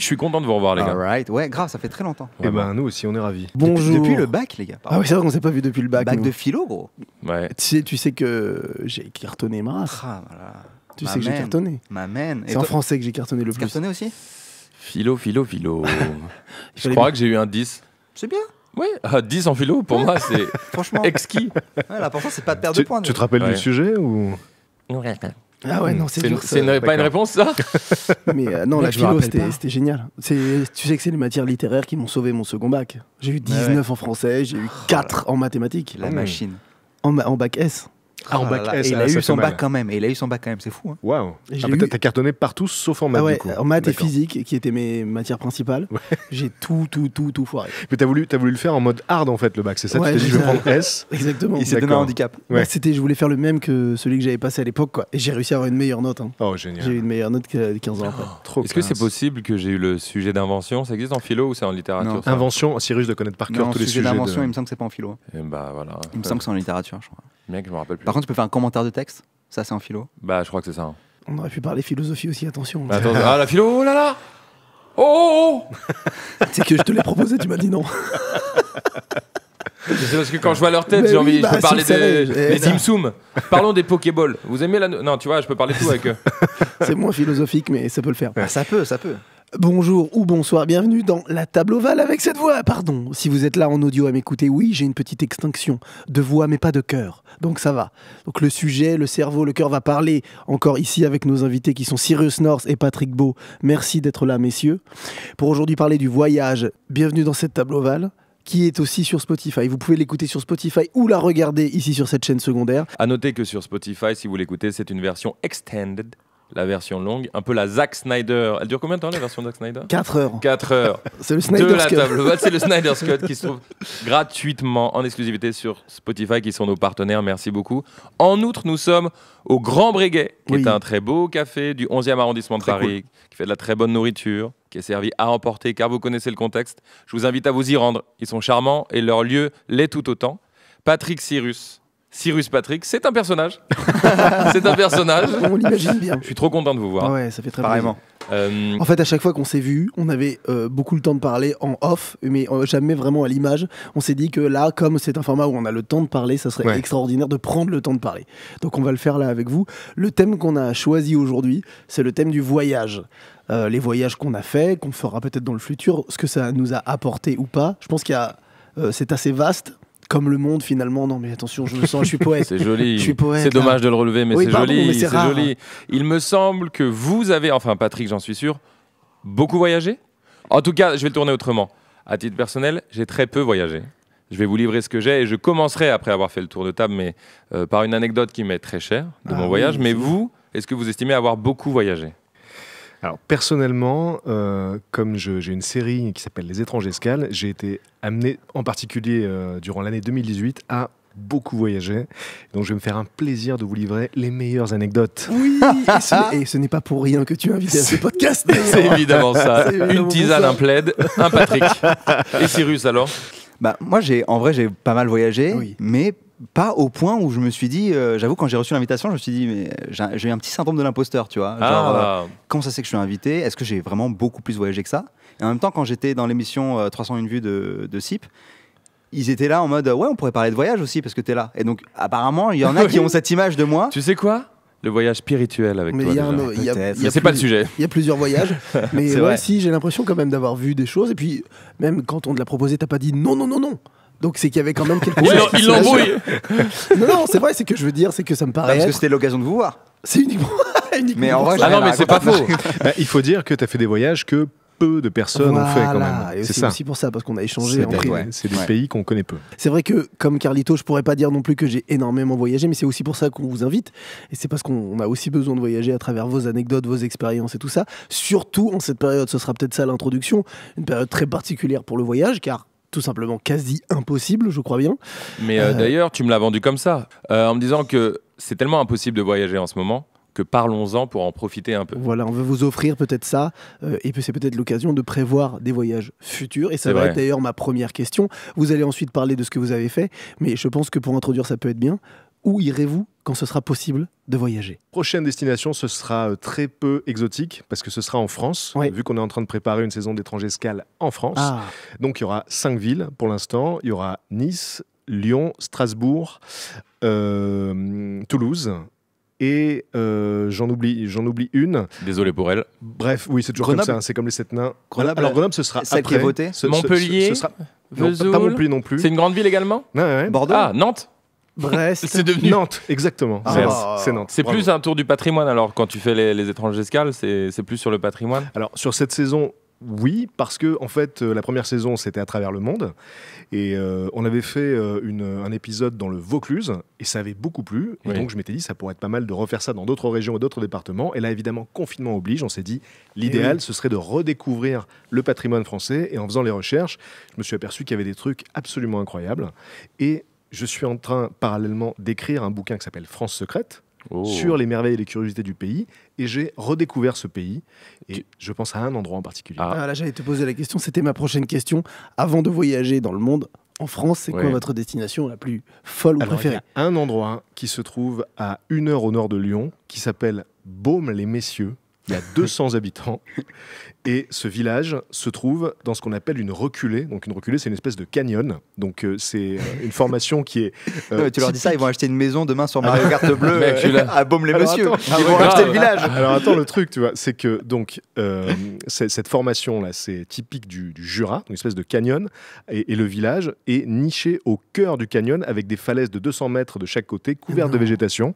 Je suis content de vous revoir, les gars. Alright. Ouais, grave, ça fait très longtemps. Et eh ben, nous aussi, on est ravis. Bonjour. Depuis, le bac, les gars. Ah oui, c'est vrai qu'on s'est pas vu depuis le bac. Bac de philo, gros. Ouais. Tu sais, tu sais que j'ai cartonné ma ah, Tu sais que j'ai cartonné. Ma C'est en français que j'ai cartonné le plus. Cartonné aussi Philo, philo, philo. Je crois que j'ai eu un 10. C'est bien. Oui, 10 en philo, pour moi, c'est Franchement, ouais, exquis. l'important, c'est pas de perdre de points. tu te rappelles du sujet ou ah ouais, non, c'est dur. C'est pas une réponse, ça Mais euh, non, la philo, c'était génial. Tu sais que c'est les matières littéraires qui m'ont sauvé mon second bac. J'ai eu 19 en français, j'ai eu 4 en mathématiques. La mm. machine. en bac S. Ah, en bac S, et eh, il a eu son bac quand même. Et il a eu son bac quand même, c'est fou. Hein. Waouh. Ah, t'as cartonné partout sauf en maths. ouais, En maths et physique, qui étaient mes matières principales, j'ai tout, tout, tout, tout foiré. Mais t'as voulu, as voulu le faire en mode hard en fait, le bac, c'est ça Tu t'es dit, je vais prendre S. Exactement. Il s'est donné un handicap. Bah, ouais. C'était, je voulais faire le même que celui que j'avais passé à l'époque, quoi. Et j'ai réussi à avoir une meilleure note. Hein. Oh, génial. J'ai eu une meilleure note que 15 ans après. Oh, Est-ce que c'est possible que j'ai eu le sujet d'invention Ça existe en philo ou c'est en littérature Invention, Cyrus de connaître par cœur tous les sujets. d'invention, il me semble que c'est pas en philo. Hein. Eh bah, il me semble que c'est en littérature, je crois. Bien que je me rappelle plus. Par contre, tu peux faire un commentaire de texte. Ça, c'est un philo. Bah, je crois que c'est ça. Hein. On aurait pu parler philosophie aussi, attention. Bah, ah, la philo, oh là là Oh, oh, oh, oh. C'est que je te l'ai proposé, tu m'as dit non. C'est parce que quand je vois leur tête, j'ai envie, de bah, parler des, Parlons des Pokéballs. Vous aimez la. Non, tu vois, je peux parler tout avec eux. C'est moins philosophique, mais ça peut le faire. Bah, ça peut, ça peut. Bonjour ou bonsoir, bienvenue dans la table ovale avec cette voix. Pardon, si vous êtes là en audio à m'écouter, oui, j'ai une petite extinction de voix mais pas de cœur. Donc ça va. Donc le sujet, le cerveau, le cœur va parler encore ici avec nos invités qui sont Cyrus North et Patrick Beau. Merci d'être là messieurs. Pour aujourd'hui parler du voyage, bienvenue dans cette table ovale qui est aussi sur Spotify. Vous pouvez l'écouter sur Spotify ou la regarder ici sur cette chaîne secondaire. À noter que sur Spotify, si vous l'écoutez, c'est une version extended la version longue, un peu la Zack Snyder. Elle dure combien de temps la version Zack Snyder 4 heures. 4 heures. c'est le Snyder Cut. C'est le Snyder Cut qui se trouve gratuitement en exclusivité sur Spotify, qui sont nos partenaires. Merci beaucoup. En outre, nous sommes au Grand Breguet, qui est un très beau café du 11e arrondissement de Paris, qui fait de la très bonne nourriture, qui est servi à emporter, car vous connaissez le contexte. Je vous invite à vous y rendre. Ils sont charmants et leur lieu l'est tout autant. Patrick Cyrus, Cyrus Patrick, c'est un personnage. c'est un personnage. On l'imagine bien. Je suis trop content de vous voir. ouais, ça fait très bien. Euh, en fait, à chaque fois qu'on s'est vu, on avait euh, beaucoup le temps de parler en off, mais euh, jamais vraiment à l'image. On s'est dit que là, comme c'est un format où on a le temps de parler, ça serait extraordinaire de prendre le temps de parler. Donc, on va le faire là avec vous. Le thème qu'on a choisi aujourd'hui, c'est le thème du voyage. les voyages qu'on a fait, qu'on fera peut-être dans le futur, ce que ça nous a apporté ou pas. Je pense qu'il y a, c'est assez vaste comme le monde finalement. Non, mais attention, je me sens, je suis poète. c'est joli. Je suis C'est dommage hein. de le relever, mais c'est joli. C'est joli. Il me semble que vous avez, enfin Patrick, j'en suis sûr, beaucoup voyagé. En tout cas, je vais le tourner autrement. À titre personnel, j'ai très peu voyagé. Je vais vous livrer ce que j'ai et je commencerai après avoir fait le tour de table, mais euh, par une anecdote qui m'est très chère de ah mon voyage. Mais vous, est-ce que vous estimez avoir beaucoup voyagé alors personnellement, euh, comme j'ai une série qui s'appelle Les étranges escales, j'ai été amené en particulier euh, durant l'année 2018 à beaucoup voyager. Donc je vais me faire un plaisir de vous livrer les meilleures anecdotes. Oui, et ce, n'est pas pour rien que tu as invité à ce podcast. C'est évidemment ça. Une tisane, un plaid, un Patrick. et Cyrus alors bah, moi, j'ai, en vrai, j'ai pas mal voyagé, mais pas au point où je me suis dit, euh, j'avoue, quand j'ai reçu l'invitation, je me suis dit, mais euh, j'ai eu un petit syndrome de l'imposteur, tu vois. quand ah. euh, ça c'est que je suis invité Est-ce que j'ai vraiment beaucoup plus voyagé que ça Et en même temps, quand j'étais dans l'émission 301 vues de, CIP, ils étaient là en mode, ouais, on pourrait parler de voyage aussi parce que t'es là. Et donc, apparemment, il y en a qui ont cette image de moi. Tu sais quoi le voyage spirituel avec mais toi. Mais c'est pas le sujet. Il y a plusieurs voyages. mais moi j'ai l'impression quand même d'avoir vu des choses. Et puis, même quand on te l'a proposé, t'as pas dit non, non, non, non. Donc c'est qu'il y avait quand même quelque ouais, chose. Il l'embrouille. non, non, c'est vrai, c'est que je veux dire, c'est que ça me paraît. parce que c'était l'occasion de vous voir. C'est uniquement. mais en vrai, ah non, mais c'est pas faux. Bah, il faut dire que tu as fait des voyages que peu de personnes ont fait quand même. C'est aussi pour ça, parce qu'on a échangé. C'est des pays qu'on connaît peu. C'est vrai que, comme Carlito, je pourrais pas dire non plus que j'ai énormément voyagé, mais c'est aussi pour ça qu'on vous invite. Et c'est parce qu'on a aussi besoin de voyager à travers vos anecdotes, vos expériences et tout ça. Surtout en cette période, ce sera peut-être ça l'introduction, une période très particulière pour le voyage, car tout simplement quasi impossible, je crois bien. Mais euh, euh, d'ailleurs, tu me l'as vendu comme ça, euh, en me disant que c'est tellement impossible de voyager en ce moment que parlons-en pour en profiter un peu. Voilà, on veut vous offrir peut-être ça, et et c'est peut-être l'occasion de prévoir des voyages futurs, et ça va être d'ailleurs ma première question. Vous allez ensuite parler de ce que vous avez fait, mais je pense que pour introduire ça peut être bien. Où irez-vous quand ce sera possible de voyager. Prochaine destination, ce sera euh, très peu exotique parce que ce sera en France, vu qu'on est en train de préparer une saison d'étrangers escale en France. Ah. Donc il y aura cinq villes pour l'instant. Il y aura Nice, Lyon, Strasbourg, euh, Toulouse. Et euh, j'en oublie, j'en oublie une. Désolé pour elle. Bref, oui, c'est toujours comme ça. Hein, c'est comme les sept nains. Grenoble, Alors Grenoble, ce sera celle après. Ce, Montpellier. Ce, non, pas Montpellier non plus. C'est une grande ville également. Bordeaux. Ah, Nantes. Ah. C'est Nantes, exactement. C'est Nantes. C'est plus un tour du patrimoine. Alors, quand tu fais les, étranges escales, c'est plus sur le patrimoine. Alors, sur cette saison, oui, parce que en fait, euh, la première saison, c'était à travers le monde. Et euh, on avait fait euh, un épisode dans le Vaucluse, et ça avait beaucoup plu. Et donc, je m'étais dit, ça pourrait être pas mal de refaire ça dans d'autres régions et d'autres départements. Et là, évidemment, confinement oblige, on s'est dit, l'idéal, eh ce serait de redécouvrir le patrimoine français. Et en faisant les recherches, je me suis aperçu qu'il y avait des trucs absolument incroyables. Et je suis en train parallèlement d'écrire un bouquin qui s'appelle France secrète. Oh. sur les merveilles et les curiosités du pays. Et j'ai redécouvert ce pays. Et je pense à un endroit en particulier. Ah. ah. là, j'allais te poser la question. C'était ma prochaine question. Avant de voyager dans le monde, en France, c'est quoi votre destination la plus folle ou préférée Un endroit qui se trouve à une heure au nord de Lyon, qui s'appelle Baume-les-Messieurs. Il y a 200 habitants. Et ce village se trouve dans ce qu'on appelle une reculée. Donc une reculée, c'est une espèce de canyon. Donc euh, c'est euh, une formation qui est. Euh, tu leur dis ça, ils vont acheter une maison demain sur ah. Mario Kart bleu à Baume les messieurs ils vont ah, acheter le village. Alors attends, le truc, tu vois, c'est que donc cette formation là, c'est typique du, Jura, une espèce de canyon, et, et, le village est niché au cœur du canyon avec des falaises de 200 mètres de chaque côté, couvertes de végétation.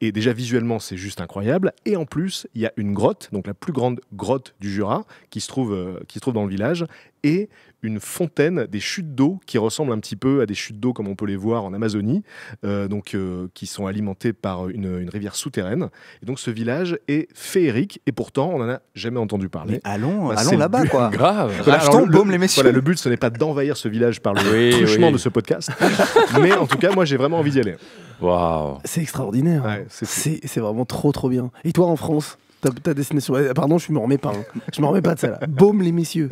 Et déjà visuellement, c'est juste incroyable. Et en plus, il y a une grotte, donc la plus grande grotte du Jura qui se trouve euh, qui se trouve dans le village et une fontaine, des chutes d'eau qui ressemblent un petit peu à des chutes d'eau comme on peut les voir en Amazonie, euh, donc euh, qui sont alimentées par une, une, rivière souterraine. Et donc ce village est féerique et pourtant on n'en a jamais entendu parler. Mais allons, bah, allons là-bas quoi. Grave. Voilà, le, les messieurs. le but ce n'est pas d'envahir ce village par le truchement de ce podcast, mais en tout cas moi j'ai vraiment envie d'y aller. Waouh. C'est extraordinaire. c'est vraiment trop trop bien. Et toi en France ta, destination. Eh, pardon, je ne me remets pas. Hein. Je me remets pas de ça. Là. Baume les messieurs.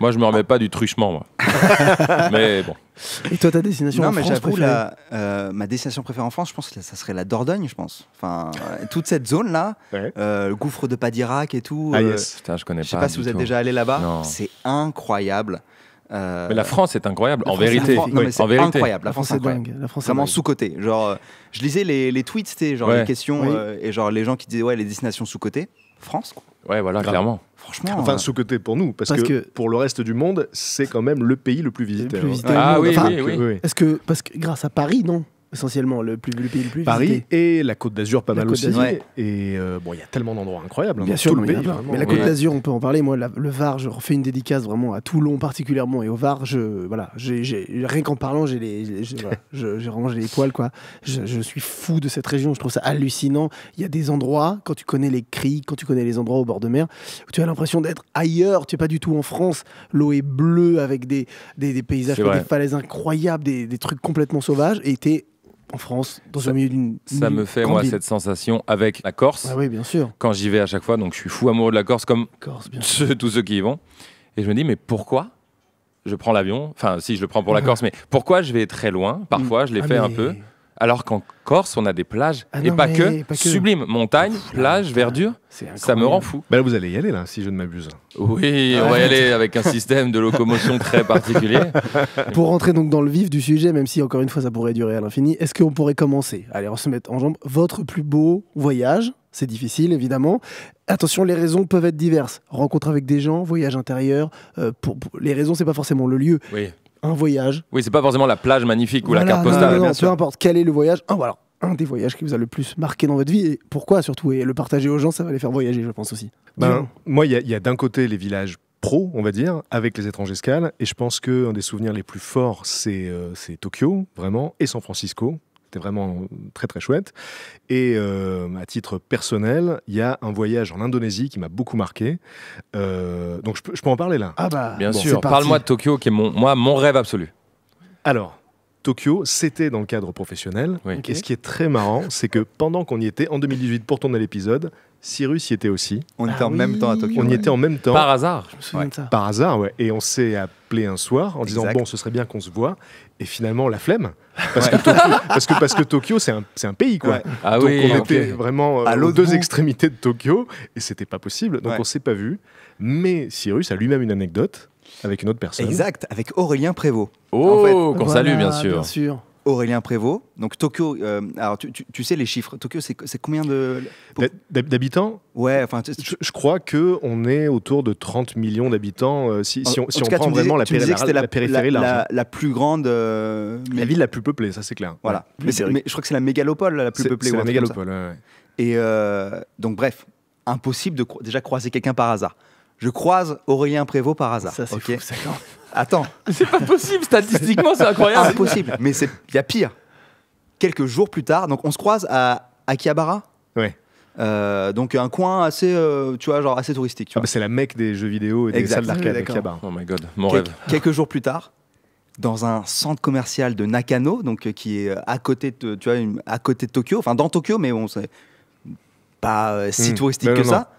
Moi, je me remets pas du truchement, Mais bon. Et toi, ta destination en mais France euh, ma destination préférée en France, je pense que ça serait la Dordogne, je pense. Enfin, toute cette zone-là, euh, le gouffre de Padirac et tout. Ah, euh, je connais pas. Je sais pas si vous êtes déjà allé là-bas. C'est incroyable. Euh, mais la France est incroyable, en, vérité. en vérité. Incroyable. La, France, est vraiment sous-cotée. Genre, euh, je lisais les, tweets, c'était genre les questions euh, et genre les gens qui disaient ouais les destinations sous-cotées. France, quoi. Ouais, voilà, clairement. Franchement. Enfin, sous-côté pour nous, parce, que, pour le reste du monde, c'est quand même le pays le plus visité. Le plus visité ah oui, oui, que, parce que grâce à Paris, non essentiellement le plus, le pays le plus Paris et la Côte d'Azur pas mal aussi et euh, bon il y a tellement d'endroits incroyables hein, bien sûr mais la Côte d'Azur on peut en parler moi le Var je refais une dédicace vraiment à Toulon particulièrement et au Var je voilà j'ai rien qu'en parlant j'ai les j'ai rangé les poils quoi je, suis fou de cette région je trouve ça hallucinant il y a des endroits quand tu connais les cris quand tu connais les endroits au bord de mer où tu as l'impression d'être ailleurs tu es pas du tout en France l'eau est bleue avec des des, paysages des falaises incroyables des, trucs complètement sauvages et t'es en France, dans un milieu d'une. Ça me fait, moi, cette sensation avec la Corse. Ah oui, bien sûr. Quand j'y vais à chaque fois, donc je suis fou amoureux de la Corse, comme tous ceux qui y vont. Et je me dis, mais pourquoi je prends l'avion Enfin, si, je le prends pour la ah. Corse, mais pourquoi je vais très loin Parfois, je l'ai ah, fait un peu. Alors qu'en Corse, on a des plages, ah et pas, que, sublimes, montagne, plage, verdure. Ça me rend fou. Ben, vous allez y aller, là, si je ne m'abuse. Oui, on va y aller avec un système de locomotion très particulier. Pour rentrer donc dans le vif du sujet, même si encore une fois ça pourrait durer à l'infini, est-ce qu'on pourrait commencer Allez, on se met en jambes. Votre plus beau voyage c'est difficile, évidemment. Attention, les raisons peuvent être diverses. Rencontre avec des gens, voyage intérieur. Euh, pour, les raisons, c'est pas forcément le lieu. Oui un voyage. Oui, c'est pas forcément la plage magnifique ou la carte postale. Non, peu importe, quel est le voyage un des voyages qui vous a le plus marqué dans votre vie et pourquoi surtout Et le partager aux gens, ça va les faire voyager, je pense aussi. Ben, moi, il y a, d'un côté les villages pro, on va dire, avec les étranges escales. Et je pense que Un des souvenirs les plus forts, c'est euh, c'est Tokyo, vraiment, et San Francisco, c'était vraiment très très chouette. Et euh, à titre personnel, il y a un voyage en Indonésie qui m'a beaucoup marqué. Euh, donc je peux, je peux, en parler là. Ah bah bien sûr. Parle-moi de Tokyo, qui est mon, moi mon rêve absolu. Alors. Tokyo, c'était dans le cadre professionnel. Et ce qui est très marrant, c'est que pendant qu'on y était, en 2018, pour tourner l'épisode, Cyrus y était aussi. On bah était en même temps à Tokyo. On y était en même temps. Par hasard. Je me souviens ça. Par hasard, ouais. Et on s'est appelé un soir en disant bon, ce serait bien qu'on se voit. Et finalement, la flemme. Parce, que, Tokyo, c'est un, pays, quoi. Ah Donc on était vraiment à euh, aux deux extrémités de Tokyo et c'était pas possible. Donc on s'est pas vu. Mais Cyrus a lui-même une anecdote avec une autre personne. Exact, avec Aurélien Prévost. Oh, qu'on salue Bien sûr. Aurélien Prévost. Donc Tokyo, euh, alors tu, sais les chiffres. Tokyo, c'est combien de d'habitants Ouais, enfin, je, crois qu'on est autour de 30 millions d'habitants. Euh, si, on, prend vraiment la, la, périphérie la, plus grande, euh, la ville la plus peuplée, ça c'est clair. Voilà. je crois que c'est la mégalopole la plus peuplée. C'est la mégalopole. Et donc bref, impossible de déjà croiser quelqu'un par hasard. Je croise Aurélien Prévost par hasard. Ça c'est okay. Attends. C'est pas possible, statistiquement, c'est incroyable. C'est Impossible. Mais il y a pire. Quelques jours plus tard, donc on se croise à Akihabara. Ouais. Euh, donc un coin assez, euh, tu vois, genre assez touristique. Ah bah, c'est la mecque des jeux vidéo et des salles d'arcade. oh my god, mon rêve. Quelques jours plus tard, dans un centre commercial de Nakano, donc euh, qui est à côté, de, tu vois, à côté de Tokyo, enfin dans Tokyo, mais bon, c'est pas si hmm. touristique que ça.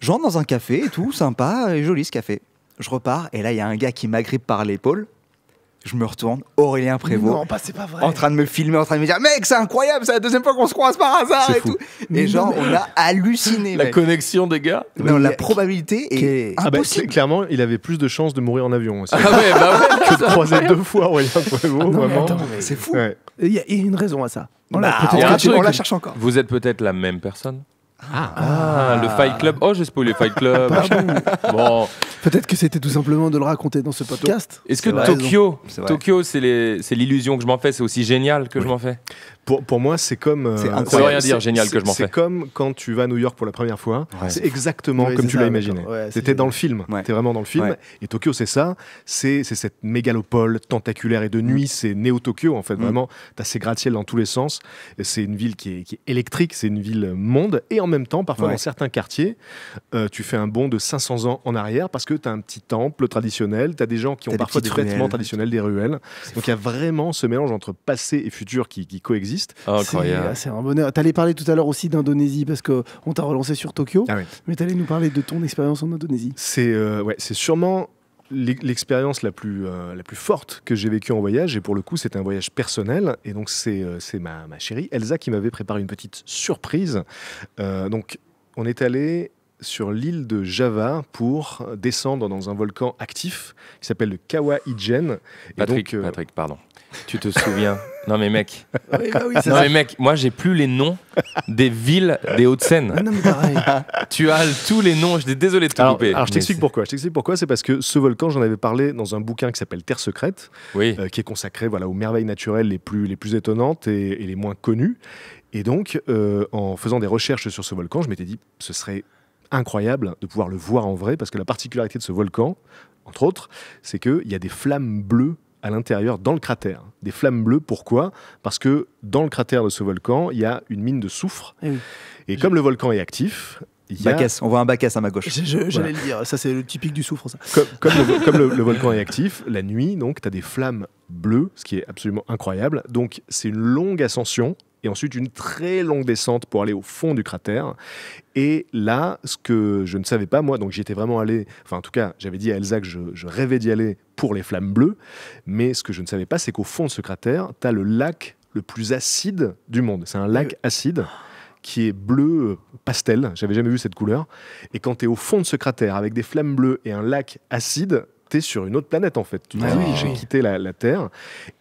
J'entre Genre dans un café et tout, sympa et joli ce café je repars et là, il y a un gars qui m'agrippe par l'épaule. Je me retourne, Aurélien Prévost. Non, bah, c'est pas En train de me filmer, en train de me dire Mec, c'est incroyable, c'est la deuxième fois qu'on se croise par hasard et tout. Et genre, on a halluciné. la connexion des gars Non, la probabilité est, ah bah, impossible. clairement, il avait plus de chances de mourir en avion aussi. Ah ouais, bah que de croiser deux fois Aurélien Prévost, ah C'est fou. Il y, a une raison à ça. On, on la cherche encore. Vous êtes peut-être la même personne ah. ah, le Fight Club. Oh, j'ai spoilé Fight Club. Ah, bon. Peut-être que c'était tout simplement de le raconter dans ce podcast. Est-ce que Tokyo, Tokyo, c'est l'illusion que je m'en fais, c'est aussi génial que je m'en fais pour, moi, c'est comme. Euh, c'est rien dire, génial que je m'en C'est comme quand tu vas à New York pour la première fois. C'est exactement comme tu l'as imaginé. C'était T'étais dans le film. T'es vraiment dans le film. Et Tokyo, c'est ça. C'est cette mégalopole tentaculaire et de nuit. Mm. C'est néo-Tokyo, en fait. Mm. Vraiment, t'as ces gratte ciel dans tous les sens. C'est une ville qui est, électrique. C'est une ville monde. Et en même temps, parfois, dans certains quartiers, euh, tu fais un bond de 500 ans en arrière parce que t'as un petit temple traditionnel. T'as des gens qui ont parfois des, traitements traditionnels, des ruelles. Donc il y a vraiment ce mélange entre passé et futur qui coexiste. Ah, incroyable. C'est un bonheur. T'allais parler tout à l'heure aussi d'Indonésie parce qu'on t'a relancé sur Tokyo. mais ah Mais t'allais nous parler de ton expérience en Indonésie. C'est euh, ouais, c'est sûrement l'expérience la plus euh, la plus forte que j'ai vécue en voyage et pour le coup c'était un voyage personnel et donc euh, c'est ma, ma, chérie Elsa qui m'avait préparé une petite surprise. donc on est allé sur l'île de Java pour descendre dans un volcan actif qui s'appelle le Kawa Ijen. Patrick, euh, Patrick, pardon. Tu te souviens Non mais mec. Bah non mais mec, moi j'ai plus les noms des villes des Hauts-de-Seine. Ah, tu as tous les noms, je suis désolé de te couper. Alors je t'explique pourquoi. Je t'explique pourquoi, c'est parce que ce volcan, j'en avais parlé dans un bouquin qui s'appelle Terre secrète, euh, qui est consacré voilà aux merveilles naturelles les plus les plus étonnantes et, les moins connues. Et donc, euh, en faisant des recherches sur ce volcan, je m'étais dit, ce serait incroyable de pouvoir le voir en vrai, parce que la particularité de ce volcan, entre autres, c'est qu'il y a des flammes bleues à l'intérieur, dans le cratère. Des flammes bleues, pourquoi Parce que dans le cratère de ce volcan, il y a une mine de soufre. Eh Et, comme le volcan est actif, il on voit un bacasse à ma gauche. J'allais le dire, ça c'est le typique du soufre. Comme, le, volcan est actif, la nuit, donc, tu as des flammes bleues, ce qui est absolument incroyable. Donc, c'est une longue ascension et ensuite une très longue descente pour aller au fond du cratère. Et là, ce que je ne savais pas, moi, donc j'étais vraiment allé, enfin en tout cas, j'avais dit à Elsa que je, rêvais d'y aller pour les flammes bleues, mais ce que je ne savais pas, c'est qu'au fond de ce cratère, tu as le lac le plus acide du monde. C'est un lac acide qui est bleu euh, pastel, j'avais jamais vu cette couleur. Et quand tu es au fond de ce cratère avec des flammes bleues et un lac acide, sur une autre planète en fait. Tu ah j'ai quitté la, Terre.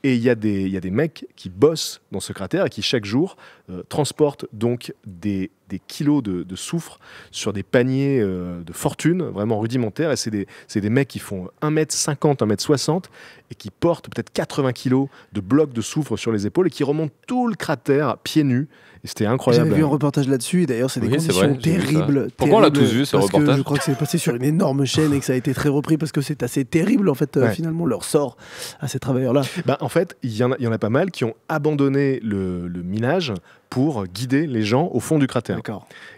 Et il y, y, a des mecs qui bossent dans ce cratère et qui chaque jour euh, transportent donc des des kilos de, soufre sur des paniers euh, de fortune, vraiment rudimentaires. Et c'est des, des, mecs qui font 1m50, 1m60 et qui portent peut-être 80 kilos de blocs de soufre sur les épaules et qui remontent tout le cratère pieds nus. Et c'était incroyable. J'avais vu un reportage là-dessus. D'ailleurs, c'est des conditions terribles. Pourquoi on l'a tous vu ce reportage Je crois que c'est passé sur une énorme chaîne et que ça a été très repris parce que c'est assez terrible en fait, euh, finalement, leur sort à ces travailleurs-là. Bah, en fait, il y, en a pas mal qui ont abandonné le, le minage pour guider les gens au fond du cratère.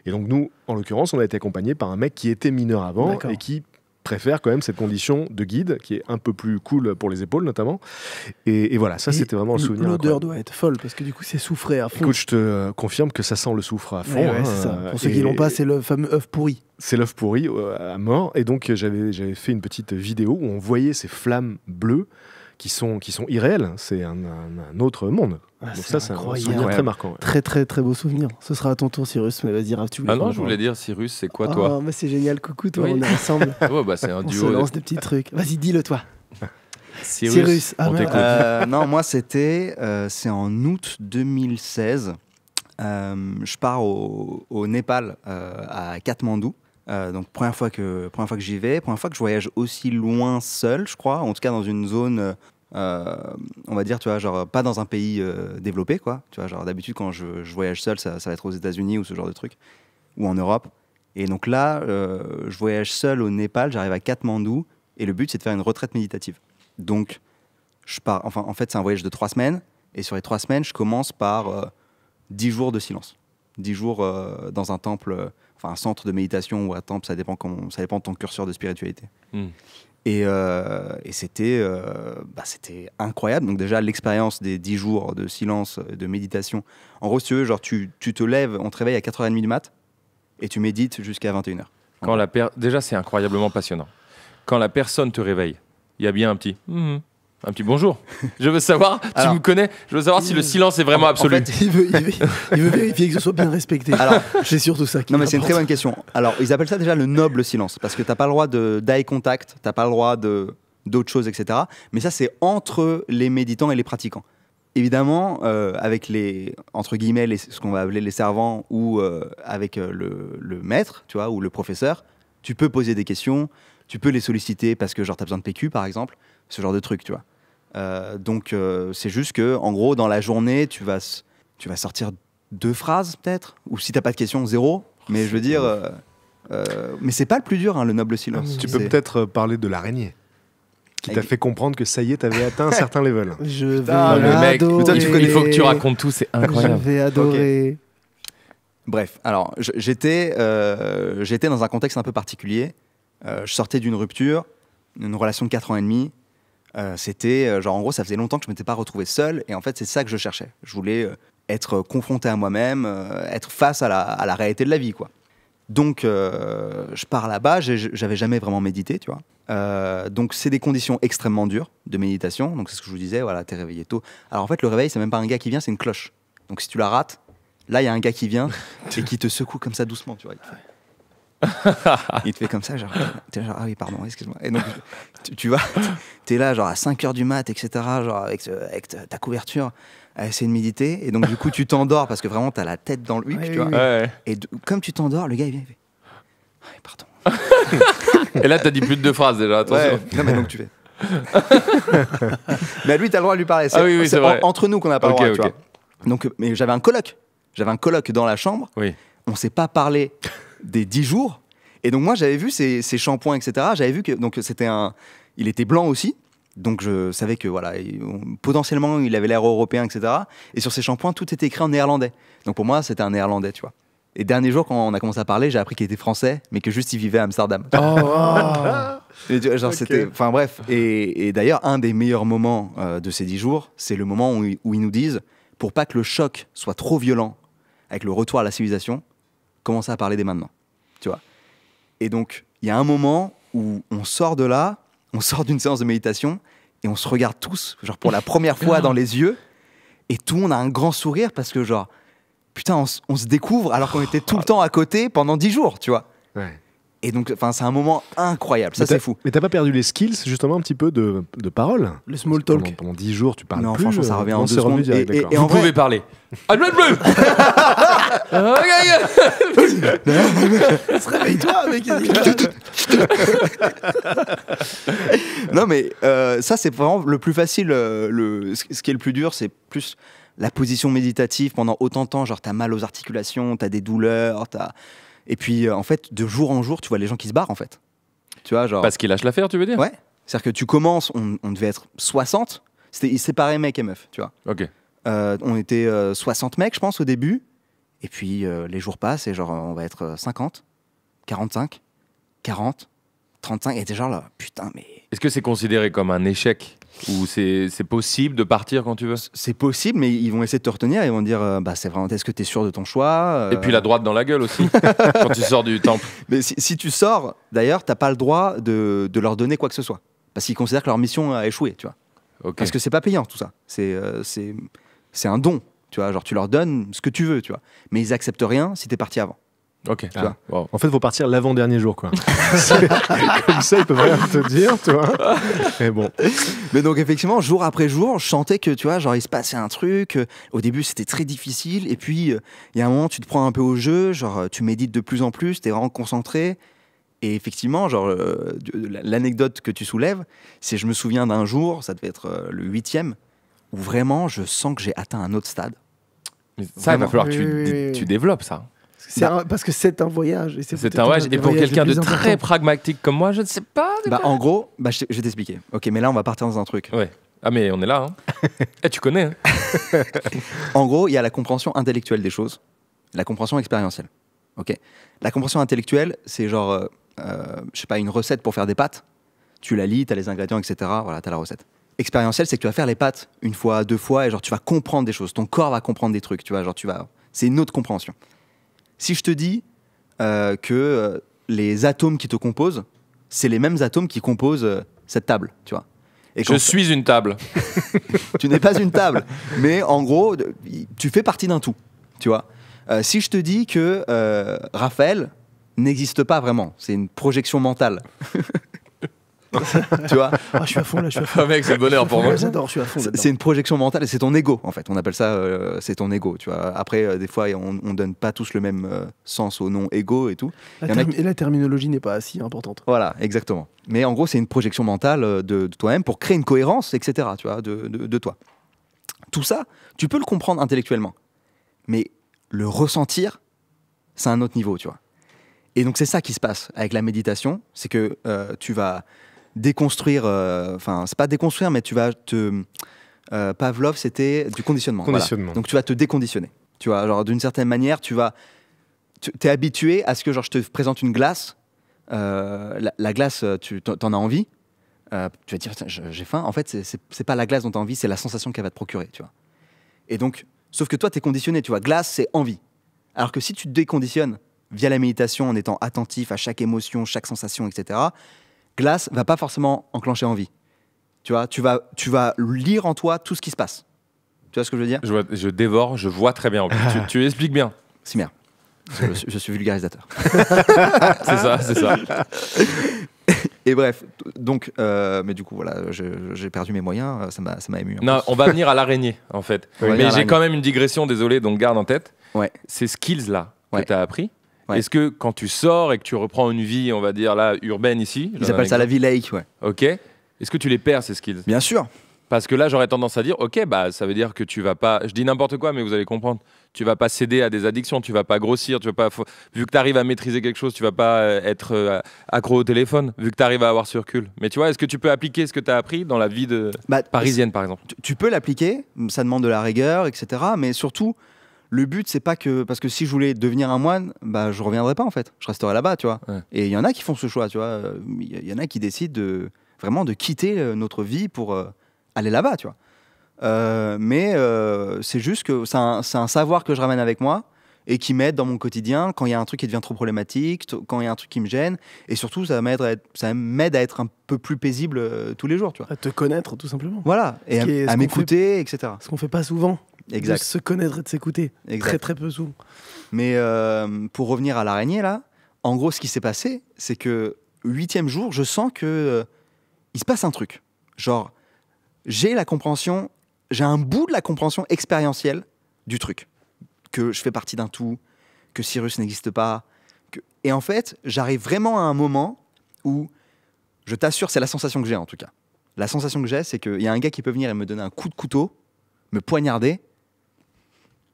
Et donc nous, en l'occurrence, on a été accompagné par un mec qui était mineur avant et qui préfère quand même cette condition de guide qui est un peu plus cool pour les épaules notamment. Et, voilà, ça c'était vraiment le souvenir. L'odeur doit être folle parce que du coup c'est soufré à fond. Écoute, je te euh, confirme que ça sent le soufre à fond. Hein, pour ceux qui l'ont pas, c'est le fameux œuf pourri. C'est l'œuf pourri euh, à mort. Et donc j'avais fait une petite vidéo où on voyait ces flammes bleues qui sont, qui sont irréels. C'est un, autre monde. Ah, Donc ça, c'est un souvenir très marquant. Très, très, très beau souvenir. Ce sera à ton tour, Cyrus. Mais vas-y, Raph, tu Ah non, je voulais dire, Cyrus, c'est quoi, toi ah, mais c'est génial. Coucou, toi, on est ensemble. ouais, bah, c'est un on duo. se lance des petits trucs. Vas-y, dis-le, toi. Cyrus, ah, on t'écoute. Euh, non, moi, c'était... Euh, c'est en août 2016. Euh, je pars au, au Népal, à Katmandou. Euh, donc première fois que première fois que j'y vais, première fois que je voyage aussi loin seul, je crois, en tout cas dans une zone, euh, on va dire, tu vois, genre pas dans un pays euh, développé, quoi. Tu vois, genre d'habitude quand je, voyage seul, ça, ça va être aux États-Unis ou ce genre de truc, ou en Europe. Et donc là, je voyage seul au Népal, j'arrive à Katmandou, et le but c'est de faire une retraite méditative. Donc je pars, enfin en fait c'est un voyage de trois semaines, et sur les trois semaines, je commence par dix jours de silence, dix jours dans un temple enfin un centre de méditation ou un temple, ça dépend, ça dépend de ton curseur de spiritualité. Hmm. Et, euh, euh bah, c'était incroyable. Donc déjà, l'expérience des dix jours de silence, euh, de méditation. En gros, si genre, tu, te lèves, on te réveille à 4h30 du mat, et tu médites jusqu'à 21h. Quand la Déjà, c'est incroyablement passionnant. Quand la personne te réveille, il y a bien un petit... Hmm, hmm. Un petit bonjour. Je veux savoir, tu me connais, je veux savoir si le silence est vraiment absolu. En fait, il, veut, vérifier que ce soit bien respecté. Alors, c'est surtout ça qui Non, mais c'est une très bonne question. Alors, ils appellent ça déjà le noble silence, parce que t'as pas le droit d'eye contact, t'as pas le droit d'autres choses, etc. Mais ça, c'est entre les méditants et les pratiquants. Évidemment, euh, avec les, entre guillemets, ce qu'on va appeler les servants ou euh, avec euh, le, le maître, tu vois, ou le professeur, tu peux poser des questions, tu peux les solliciter parce que, genre, as besoin de PQ, par exemple ce genre de truc, tu vois. Euh, donc euh, c'est juste que, en gros, dans la journée, tu vas, tu vas sortir deux phrases peut-être, ou si t'as pas de questions, zéro. Mais je veux dire, euh, mais c'est pas le plus dur, hein, le noble silence. Ah tu peux peut-être parler de l'araignée. Qui t'a fait comprendre que ça y est, t'avais atteint un certain level. Je vais le mec, il faut que tu racontes tout, c'est incroyable. J'avais adoré. Bref, alors j'étais j'étais dans un contexte un peu particulier. je sortais d'une rupture, une relation de 4 ans et demi, euh, c'était euh, genre en gros ça faisait longtemps que je m'étais pas retrouvé seul et en fait c'est ça que je cherchais. Je voulais euh, être confronté à moi-même, être face à la, réalité de la vie quoi. Donc je pars là-bas, j'avais jamais vraiment médité, tu vois. donc c'est des conditions extrêmement dures de méditation. Donc c'est ce que je vous disais, voilà, t'es réveillé tôt. Alors en fait le réveil c'est même pas un gars qui vient, c'est une cloche. Donc si tu la rates, là il y a un gars qui vient et qui te secoue comme ça doucement, tu vois. il te fait comme ça, genre, ah oui, pardon, excuse-moi. Et donc, tu, tu vois, t'es là, genre à 5 h du mat, etc., genre avec, avec ta couverture, à essayer de méditer. Et donc, du coup, tu t'endors parce que vraiment, t'as la tête dans le tu vois. Et comme tu t'endors, le gars, il vient, il fait, ah pardon. et là, t'as dit plus de deux phrases déjà, attention. Non, mais donc, tu fais. mais bah, lui, t'as le droit de lui parler. Ah c'est entre nous qu'on a pas le droit, Donc, euh, mais j'avais un coloc. J'avais un coloc dans la chambre. Oui. On s'est pas parlé des 10 jours. Et donc moi j'avais vu ces, shampoings, etc. J'avais vu que donc c'était un, il était blanc aussi. Donc je savais que voilà, potentiellement il avait l'air européen, etc. Et sur ces shampoings, tout était écrit en néerlandais. Donc pour moi, c'était un néerlandais, tu vois. Et dernier jour, quand on a commencé à parler, j'ai appris qu'il était français, mais que juste il vivait à Amsterdam. Oh, genre c'était, enfin bref. Et, d'ailleurs, un des meilleurs moments euh, de ces dix jours, c'est le moment où, où ils nous disent, pour pas que le choc soit trop violent avec le retour à la civilisation, commencer à parler dès maintenant. Tu vois Et donc, il y a un moment où on sort de là, on sort d'une séance de méditation et on se regarde tous, genre pour la première fois dans les yeux, et tout le monde a un grand sourire parce que, genre, putain, on, se découvre alors qu'on était tout le ah. temps à côté pendant dix jours, tu vois. Et donc, enfin, c'est un moment incroyable. Ça, c'est fou. Mais t'as pas perdu les skills, justement, un petit peu de, de parole Le small talk. Pendant, dix 10 jours, tu parles non, plus. Non, franchement, ça euh, revient en deux secondes. Et, et, Vous pouvez parler. Réveille-toi, mec. non, mais euh, ça, c'est vraiment le plus facile. Euh, le, ce qui est le plus dur, c'est plus la position méditative pendant autant de temps. Genre, t'as mal aux articulations, t'as des douleurs, t'as et puis, euh, en fait, de jour en jour, tu vois les gens qui se barrent, en fait. Tu vois, genre. Parce qu'ils lâchent l'affaire, tu veux dire Ouais. C'est-à-dire que tu commences, on, devait être 60. C'était, ils séparaient mecs et meufs, tu vois. Ok. Euh, on était 60 euh, mecs, je pense, au début. Et puis, les jours passent et genre, on va être 50, 45, 40, 35, et t'es genre là, putain, mais. Est-ce que c'est considéré comme un échec Ou c'est possible de partir quand tu veux C'est possible, mais ils vont essayer de te retenir. Ils vont dire euh, bah, c'est vraiment, est-ce que t'es sûr de ton choix euh Et puis la droite dans la gueule aussi, quand tu sors du temple. Mais si, tu sors, d'ailleurs, t'as pas le droit de, de leur donner quoi que ce soit. Parce qu'ils considèrent que leur mission a échoué, tu vois. Parce que c'est pas payant tout ça. Euh, c'est c'est un don, tu vois. Genre tu leur donnes ce que tu veux, tu vois. Mais ils acceptent rien si t'es parti avant. Ok. Ah, en fait, faut partir l'avant-dernier jour, quoi. comme ça, ils peut rien te dire, toi. Mais bon. Mais donc, effectivement, jour après jour, je sentais que, tu vois, genre, il se passait un truc. Euh, au début, c'était très difficile. Et puis, euh, il y a un moment, tu te prends un peu au jeu, genre, euh, tu médites de plus en plus, tu es vraiment concentré. Et effectivement, genre, l'anecdote que tu soulèves, c'est je me souviens d'un jour, ça devait être le huitième, où vraiment, je sens que j'ai atteint un autre stade. ça, il va falloir que tu développes ça. Bah. parce que c'est un voyage. C'est un voyage. Et pour quelqu'un de très pragmatique comme moi, je ne sais pas. Bah, en gros, bah, je vais t'expliquer. Ok, mais là, on va partir dans un truc. Ouais. Ah, mais on est là. Hein. Eh, tu connais. Hein. en gros, il y a la compréhension intellectuelle des choses, la compréhension expérientielle. Ok. La compréhension intellectuelle, c'est genre, euh, ne euh, je sais pas, une recette pour faire des pâtes. Tu la lis, tu as les ingrédients, etc. Voilà, tu as la recette Expérientielle, c'est que tu vas faire les pâtes une fois, deux fois, et genre tu vas comprendre des choses. Ton corps va comprendre des trucs, tu vois. Genre tu vas, c'est une autre compréhension. Si je te dis euh, que euh, les atomes qui te composent, c'est les mêmes atomes qui composent euh, cette table, tu vois. Et je suis une table. tu n'es pas une table, mais en gros, tu fais partie d'un tout, tu vois. si je te dis que Raphaël n'existe pas vraiment, c'est une projection mentale. tu vois ah, Je suis à fond là, je suis à fond. mec, c'est le bonheur pour moi. J'adore, je suis à fond. C'est une projection mentale et c'est ton ego en fait. On appelle ça, euh, c'est ton ego, tu vois. Après, euh, des fois, on, on donne pas tous le même euh, sens au nom ego et tout. La et, la terminologie n'est pas si importante. Voilà, exactement. Mais en gros, c'est une projection mentale de, toi-même pour créer une cohérence, etc., tu vois, de, toi. Tout ça, tu peux le comprendre intellectuellement. Mais le ressentir, c'est un autre niveau, tu vois. Et donc c'est ça qui se passe avec la méditation, c'est que tu vas déconstruire, euh, enfin, c'est pas déconstruire, mais tu vas te. Euh, Pavlov, c'était du conditionnement. Donc tu vas te déconditionner. Tu vois, genre d'une certaine manière, tu vas. Tu es habitué à ce que, genre, je te présente une glace. Euh, la, glace, tu t'en as envie. tu vas dire j'ai faim. En fait, c'est pas la glace dont tu as envie, c'est la sensation qu'elle va te procurer, tu vois. Et donc, sauf que toi, tu es conditionné, tu vois. Glace, c'est envie. Alors que si tu te déconditionnes via la méditation en étant attentif à chaque émotion, chaque sensation, etc., glace va pas forcément enclencher envie. Tu vois, tu vas, lire en toi tout ce qui se passe. Tu vois ce que je veux dire je, dévore, je vois très bien. tu, tu expliques bien. C'est bien. Je, suis vulgarisateur. c'est ça, c'est ça. Et bref, donc, euh, mais du coup, voilà, j'ai perdu mes moyens, euh, ça m'a ému. Non, on va venir à l'araignée, en fait. Mais j'ai quand même une digression, désolé, donc garde en tête. Ouais. Ces skills-là que tu as appris, est-ce que quand tu sors et que tu reprends une vie, on va dire là, urbaine ici Ils appellent ça la vie lake, ouais. Ok. Est-ce que tu les perds, ces skills Bien sûr. Parce que là, j'aurais tendance à dire, ok, bah, ça veut dire que tu vas pas. Je dis n'importe quoi, mais vous allez comprendre. Tu vas pas céder à des addictions, tu vas pas grossir, tu vas pas. Vu que tu arrives à maîtriser quelque chose, tu vas pas euh, être euh, accro au téléphone. Vu que tu arrives à avoir ce Mais tu vois, est-ce que tu peux appliquer ce que tu as appris dans la vie de bah, parisienne, par exemple Tu peux l'appliquer. Ça demande de la rigueur, etc. Mais surtout, le but c'est pas que parce que si je voulais devenir un moine bah je reviendrais pas en fait je resterais là-bas tu vois et il y en a qui font ce choix tu vois il y en a qui décident vraiment de quitter euh, notre vie pour euh, aller là-bas tu vois euh, mais c'est juste que c'est un, savoir que je ramène avec moi et qui m'aide dans mon quotidien quand il y a un truc qui devient trop problématique, quand il y a un truc qui me gêne. Et surtout, ça m'aide à, à, être un peu plus paisible tous les jours. Tu vois. À te connaître, tout simplement. Voilà, et à, à m'écouter, etc. Ce qu'on fait pas souvent exact. se connaître et de s'écouter. Très très peu souvent. Mais euh, pour revenir à l'araignée là, en gros ce qui s'est passé, c'est que huitième jour, je sens que euh, il se passe un truc. Genre, j'ai la compréhension, j'ai un bout de la compréhension expérientielle du truc, que je fais partie d'un tout, que Cyrus n'existe pas. Que... Et en fait, j'arrive vraiment à un moment où, je t'assure, c'est la sensation que j'ai en tout cas. La sensation que j'ai, c'est qu'il y a un gars qui peut venir et me donner un coup de couteau, me poignarder,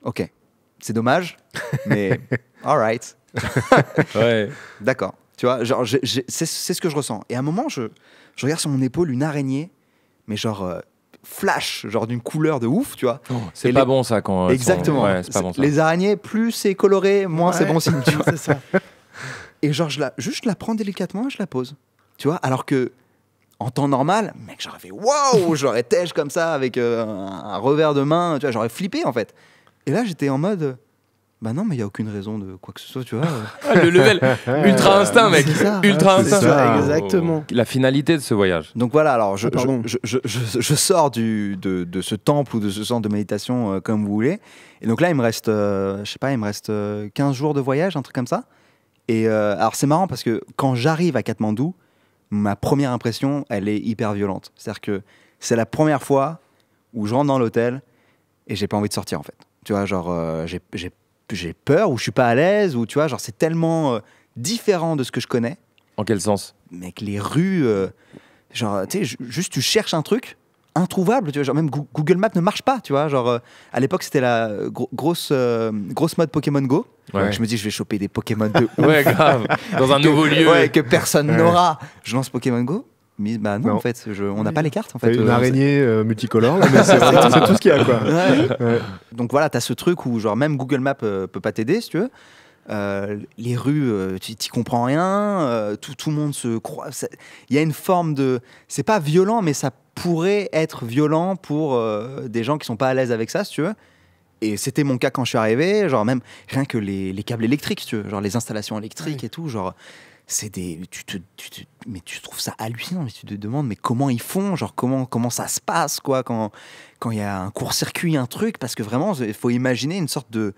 Ok. C'est dommage, mais alright. ouais. D'accord. Tu vois, c'est ce que je ressens. Et à un moment, je, je regarde sur mon épaule une araignée, mais genre euh, flash, genre d'une couleur de ouf, tu vois. Oh, c'est pas, bon, ça, quand. Euh, Exactement. pas Les araignées, plus c'est coloré, moins c'est bon signe. Tu ça. Et genre, je la, la prends délicatement et je la pose. Tu vois, alors que en temps normal, mec, j'aurais fait waouh, j'aurais tèche comme ça avec euh, un, revers de main, tu vois, j'aurais flippé en fait. Et là, j'étais en mode. Bah non, mais il n'y a aucune raison de quoi que ce soit, tu vois. Ah, le level Ultra instinct, mec Ultra instinct Exactement. La finalité de ce voyage. Donc voilà, alors je, ah, sors de, ce temple ou de ce centre de méditation, euh, comme vous voulez. Et donc là, il me reste, euh, je sais pas, il me reste 15 euh, jours de voyage, un truc comme ça. Et alors c'est marrant parce que quand j'arrive à Katmandou, ma première impression, elle est hyper violente. C'est-à-dire que c'est la première fois où je rentre dans l'hôtel et j'ai pas envie de sortir, en fait. Tu vois, genre, euh, j'ai peur ou je suis pas à l'aise ou tu vois, genre, c'est tellement euh, différent de ce que je connais. En quel sens Mec, les rues, euh, genre, tu sais, juste tu cherches un truc introuvable, tu vois, genre même Google Maps ne marche pas, tu vois, genre à l'époque c'était la grosse grosse mode Pokémon Go. je me dis je vais choper des Pokémon de ouf. dans un nouveau lieu. Ouais, que personne n'aura. Je lance Pokémon Go, mais bah non, en fait, on ah n'a pas les cartes en fait. Une euh, araignée euh, multicolore, mais c'est tout ce qu'il y a quoi. Donc voilà, tu as ce truc où genre même Google Maps euh, peut pas t'aider si tu veux. les rues, tu t'y comprends rien, tout, tout le monde se croit. Il y a une forme de. C'est pas violent, mais ça pourrait être violent pour des gens qui sont pas à l'aise avec ça, si tu veux. Et c'était mon cas quand je suis arrivé, genre même rien que les, les câbles électriques, tu veux, genre les installations électriques et tout, genre c'est des tu te, mais tu trouves ça hallucinant mais tu te demandes mais comment ils font genre comment comment ça se passe quoi quand quand il y a un court-circuit un truc parce que vraiment il faut imaginer une sorte de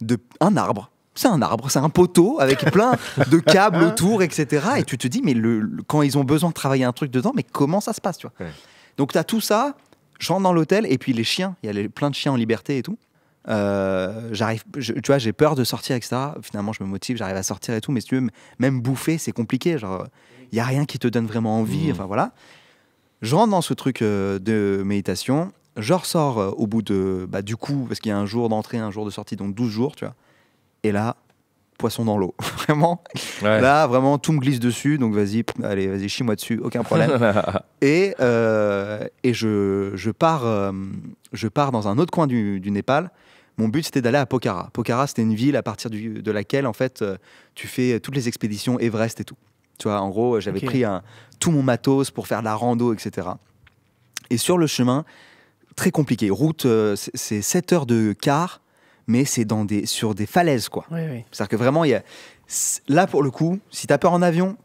de un arbre c'est un arbre, c'est un poteau avec plein de câbles autour, etc. Et tu te dis, mais le, quand ils ont besoin de travailler un truc dedans, mais comment ça se passe, tu Donc tu as tout ça, je rentre dans l'hôtel, et puis les chiens, il y a plein de chiens en liberté et tout. Euh, j'arrive, tu vois, j'ai peur de sortir, etc. Finalement, je me motive, j'arrive à sortir et tout. Mais si tu veux, même bouffer, c'est compliqué. Genre, il n'y a rien qui te donne vraiment envie. Mmh. Enfin voilà. Je rentre dans ce truc euh, de méditation. Je ressors euh, au bout de, bah, du coup, parce qu'il y a un jour d'entrée, un jour de sortie, donc 12 jours, tu vois. Et là, poisson dans l'eau. vraiment. Là, vraiment, tout me glisse dessus. Donc vas-y, allez, vas-y, chie-moi dessus, aucun problème. et et je, je pars, je pars dans un autre coin du, du Népal mon but, c'était d'aller à Pokhara. Pokhara, c'était une ville à partir de laquelle, en fait, euh, tu fais euh, toutes les expéditions Everest et tout. Tu vois, en gros, euh, j'avais pris tout mon matos pour faire la rando, etc. Et sur le chemin, très compliqué. Route, c'est 7 heures de car, mais c'est dans des, sur des falaises, quoi. C'est-à-dire que vraiment, y a, là, pour le coup, si t'as peur en avion,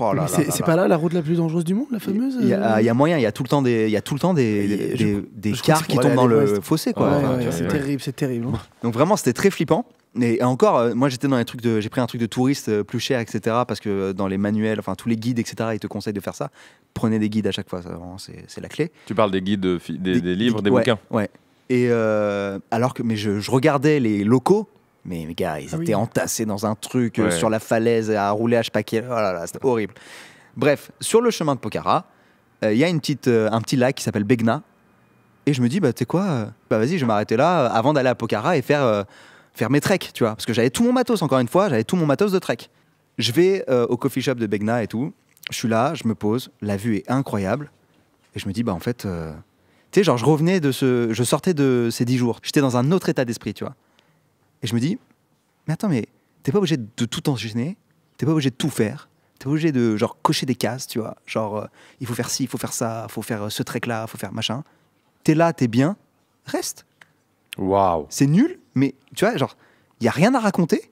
Oh c'est pas là la route la plus dangereuse du monde, la fameuse euh Il y, a, moyen, il y a tout le temps des, il y a tout le temps des, des, cars qui tombent dans le fossé. quoi. c'est terrible, c'est terrible. Donc vraiment, c'était très flippant. Et encore, euh, moi j'étais dans les trucs de, j'ai pris un truc de touriste euh, plus cher, etc. Parce que dans les manuels, enfin tous les guides, etc. Ils te conseillent de faire ça. Prenez des guides à chaque fois, c'est la clé. Tu parles des guides, des, des livres, des, bouquins. Ouais. Et alors que, mais je regardais les locaux mais, les gars, ils ah étaient entassés dans un truc euh, sur la falaise à rouler à paquet Oh c'était horrible. Bref, sur le chemin de Pokhara, euh, il y a une petite, euh, un petit lac qui s'appelle Begna. Et je me dis, bah, tu quoi, bah, vas-y, je vais m'arrêter là avant d'aller à Pokhara et faire, faire mes treks, tu vois. Parce que j'avais tout mon matos, encore une fois, j'avais tout mon matos de trek. Je vais au coffee shop de Begna et tout. Je suis là, je me pose, la vue est incroyable. Et je me dis, bah, en fait, tu sais, genre, je revenais de ce. Je sortais de ces dix jours. J'étais dans un autre état d'esprit, tu vois. Et je me dis, mais attends, mais t'es pas obligé de tout enchaîner, t'es pas obligé de tout faire, t'es obligé de genre cocher des cases, tu vois. Genre, euh, il faut faire ci, il faut faire ça, il faut faire euh, ce trek-là, il faut faire machin. T'es là, t'es bien, reste. Waouh. C'est nul, mais tu vois, genre, il y a rien à raconter.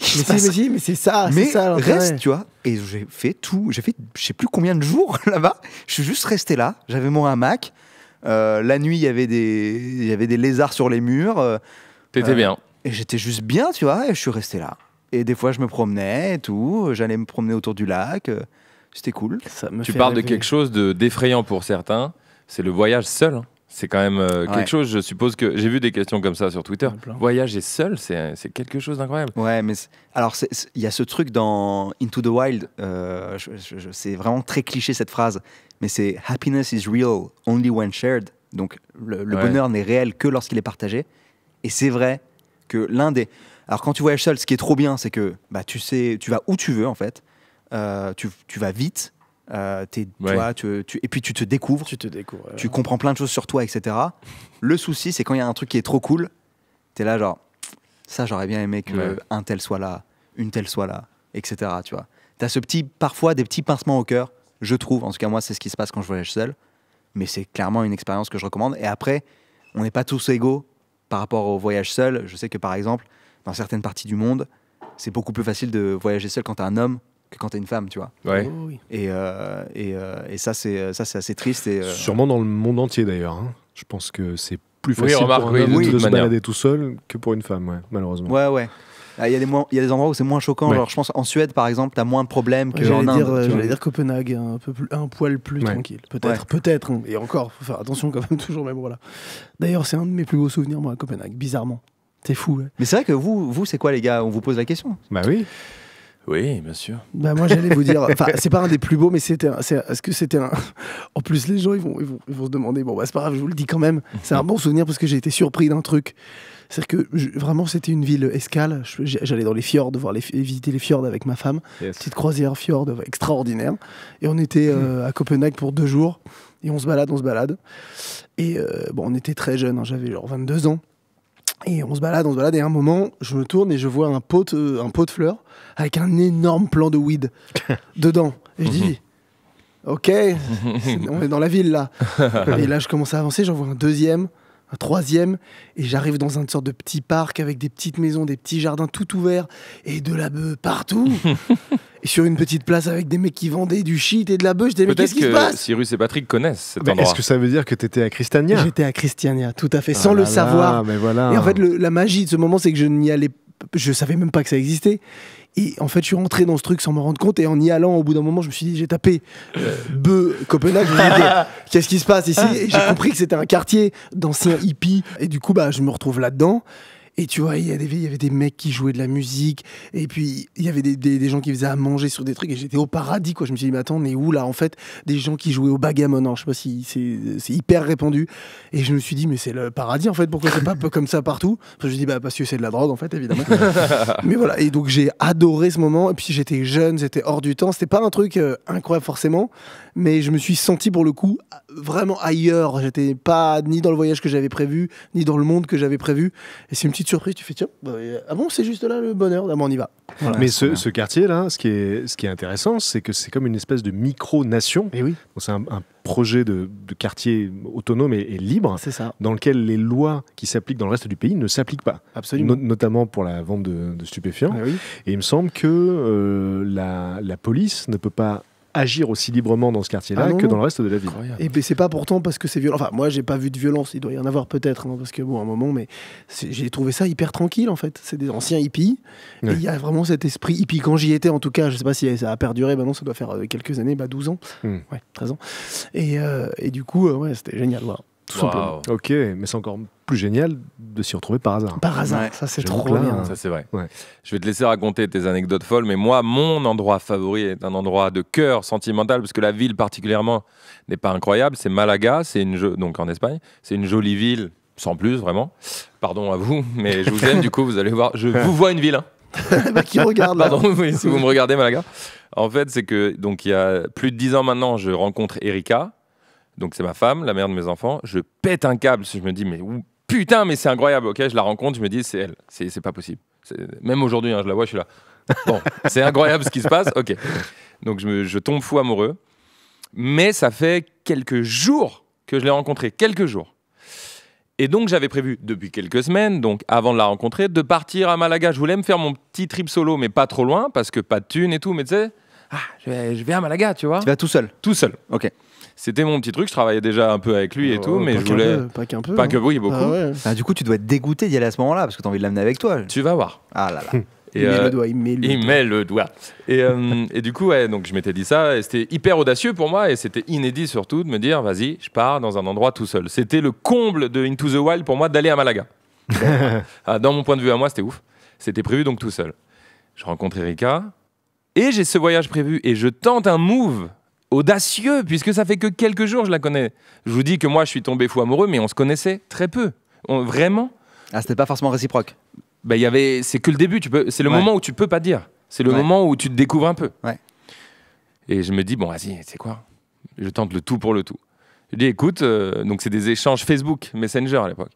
Mais, mais, si, mais c'est ça, mais ça, reste, tu vois. Et j'ai fait tout, j'ai fait je sais plus combien de jours là-bas. Je suis juste resté là, j'avais mon hamac. Euh, la nuit, il y avait des, il y avait des lézards sur les murs. T'étais bien. Et j'étais juste bien, tu vois, et je suis resté là. Et des fois, je me promenais et tout. J'allais me promener autour du lac. Euh, c'était cool. tu parles de quelque chose de d'effrayant pour certains. C'est le voyage seul. Hein. C'est quand même euh, quelque chose, je suppose que j'ai vu des questions comme ça sur Twitter. Voyager seul, c'est quelque chose d'incroyable. Ouais, mais alors il y a ce truc dans Into the Wild, euh, c'est vraiment très cliché cette phrase, mais c'est happiness is real only when shared. Donc le, bonheur n'est réel que lorsqu'il est partagé. Et c'est vrai, l'un des. Alors quand tu voyages seul, ce qui est trop bien, c'est que bah, tu sais, tu vas où tu veux en fait, euh, tu, vas vite, euh, tu, tu, et puis tu te découvres, tu te découvres, tu comprends plein de choses sur toi, etc. Le souci, c'est quand il y a un truc qui est trop cool, t'es là genre, ça j'aurais bien aimé que un tel soit là, une telle soit là, etc. Tu vois, t'as ce petit, parfois des petits pincements au cœur, je trouve. En tout cas moi, c'est ce qui se passe quand je voyage seul, mais c'est clairement une expérience que je recommande. Et après, on n'est pas tous égaux par rapport au voyage seul, je sais que par exemple, dans certaines parties du monde, c'est beaucoup plus facile de voyager seul quand t'es un homme que quand t'es une femme, tu vois. Oh et, euh, euh, et, ça, c'est euh, ça, c'est assez triste. Et, Sûrement dans le monde entier d'ailleurs. Hein. Je pense que c'est plus facile de, se balader tout seul que pour une femme, malheureusement. Ouais, ouais. Ah, il y, a des il y a des endroits où c'est moins choquant. Genre, je pense en Suède, par exemple, t'as moins de problèmes que en dire, j'allais dire Copenhague, un, peu plus, un poil plus tranquille. Peut-être, peut-être. Hein. Et encore, faut faire attention quand même, toujours, mais voilà. D'ailleurs, c'est un de mes plus beaux souvenirs, moi, à Copenhague, bizarrement. C'est fou. Mais c'est vrai que vous, vous c'est quoi les gars On vous pose la question. Bah oui. Oui, bien sûr. Bah moi j'allais vous dire, enfin c'est pas un des plus beaux, mais c'était, est-ce que c'était un. En plus les gens ils vont, ils vont, ils vont se demander, bon bah c'est pas grave, je vous le dis quand même. C'est un bon souvenir parce que j'ai été surpris d'un truc. C'est-à-dire que vraiment, c'était une ville escale. J'allais dans les fjords, voir les, visiter les fjords avec ma femme. Petite croisière fjord euh, extraordinaire. Et on était euh, mm. à Copenhague pour deux jours. Et on se balade, on se balade. Et euh, bon, on était très jeunes. Hein. J'avais genre 22 ans. Et on se balade, on se balade, et à un moment, je me tourne et je vois un pot de, un pot de fleurs avec un énorme plan de weed dedans. Et je dis, mm-hmm. ok, on est dans la ville là. et là, je commence à avancer, j'en vois un deuxième, un troisième, et j'arrive dans une sorte de petit parc avec des petites maisons, des petits jardins tout ouverts, et de la bœuf partout. et sur une petite place avec des mecs qui vendaient du shit et de la bœuf, je disais, mais qu'est-ce qui se passe Cyrus et Patrick connaissent Est-ce que ça veut dire que tu étais à Christiania J'étais à Christiania, tout à fait, ah sans le savoir. voilà. Et en fait, la magie de ce moment, c'est que je n'y allais je savais même pas que ça existait. Et en fait, je suis rentré dans ce truc sans m'en rendre compte. Et en y allant, au bout d'un moment, je me suis dit, j'ai tapé euh, Copenhague. Qu'est-ce qui se passe ici J'ai compris que c'était un quartier d'anciens hippies. Et du coup, bah, je me retrouve là-dedans. Et tu vois, il y, avait, des mecs qui jouaient de la musique, et puis il y avait des, gens qui faisaient à manger sur des trucs, et j'étais au paradis, quoi. Je me suis dit, mais attends, mais où là En fait, des gens qui jouaient au bagamon, je sais pas si c'est hyper répandu. Et je me suis dit, mais c'est le paradis en fait, pourquoi c'est pas comme ça partout Je me suis dit, bah parce que c'est de la drogue en fait, évidemment. mais voilà, et donc j'ai adoré ce moment, et puis j'étais jeune, c'était hors du temps, c'était pas un truc euh, incroyable forcément, mais je me suis senti pour le coup vraiment ailleurs. J'étais pas ni dans le voyage que j'avais prévu, ni dans le monde que j'avais prévu. Et c'est une petite surprise. Tu fais tiens, bah, ah bon, c'est juste là le bonheur. D'abord, ah on y va. Mais ce, quartier là, ce qui est, ce qui est intéressant, c'est que c'est comme une espèce de micro-nation. Et eh oui. C'est un, projet de, quartier autonome et, libre. Ça. Dans lequel les lois qui s'appliquent dans le reste du pays ne s'appliquent pas. Absolument. notamment pour la vente de, stupéfiants. Eh et il me semble que euh, la police ne peut pas agir aussi librement dans ce quartier-là ah que dans le reste de la ville. Et eh ben c'est pas pourtant parce que c'est violent. Enfin, moi, j'ai pas vu de violence. Il doit y en avoir peut-être, hein, parce que bon, à un moment, mais j'ai trouvé ça hyper tranquille en fait. C'est des anciens hippies. Il y a vraiment cet esprit hippie. Quand j'y étais, en tout cas, je sais pas si ça a perduré. non ça doit faire euh, quelques années, bah, 12 ans, hmm. ouais, 13 ans. Euh, et, du coup, euh, ouais, c'était génial. Tout Ok, mais c'est encore plus génial de s'y retrouver par hasard. Par hasard, ça c'est trop bien. Euh, ça c'est vrai. Je vais te laisser raconter tes anecdotes folles, mais moi, mon endroit favori est un endroit de cœur sentimental, parce que la ville particulièrement n'est pas incroyable. C'est Malaga, c'est une donc en Espagne, c'est une jolie ville, sans plus vraiment. Pardon à vous, mais je vous aime du coup. Vous allez voir, je vous vois une ville. Hein. Bah, qui regarde là. Pardon, si vous me regardez Malaga. En fait, c'est que donc il y a plus de dix ans maintenant, je rencontre Erika donc c'est ma femme, la mère de mes enfants. Je pète un câble si je me dis, mais putain, mais c'est incroyable. Ok, je la rencontre, je me dis, c'est elle, c'est pas possible. Même aujourd'hui, hein, je la vois, je suis là. Bon, c'est incroyable ce qui se passe. Ok. Donc je, tombe fou amoureux. Mais ça fait quelques jours que je l'ai rencontrée, quelques jours. Et donc j'avais prévu depuis quelques semaines, donc avant de la rencontrer, de partir à Malaga. Je voulais me faire mon petit trip solo, mais pas trop loin, parce que pas de thunes et tout, mais tu sais, ah, je, vais, je vais à Malaga, tu vois. Tu vas tout seul Tout seul. Ok. C'était mon petit truc. Je travaillais déjà un peu avec lui et tout, mais je voulais. Pas que vous, Pas que oui, beaucoup. Ah ah, du coup, tu dois être dégoûté d'y aller à ce moment-là parce que tu as envie de l'amener avec toi. Tu vas voir. Ah là là. Et il, met le euh, doigt, il met le euh, Et, du coup, donc je m'étais dit ça, et c'était hyper audacieux pour moi, et c'était inédit surtout de me dire, vas-y, je pars dans un endroit tout seul. C'était le comble de Into the Wild pour moi d'aller à Malaga. Ah, dans mon point de vue à moi, c'était ouf. C'était prévu donc tout seul. Je rencontre Erika, et j'ai ce voyage prévu, et je tente un move audacieux, puisque ça fait que quelques jours, je la connais. Je vous dis que moi, je suis tombé fou amoureux, mais on se connaissait très peu. vraiment. Ah, c'était pas forcément réciproque. Bah, y avait, c'est que le début. Tu peux, c'est le moment où tu peux pas dire. C'est le moment où tu te découvres un peu. Et je me dis, bon, vas-y, c'est quoi Je tente le tout pour le tout. Je dis, écoute, euh, donc c'est des échanges Facebook, Messenger à l'époque.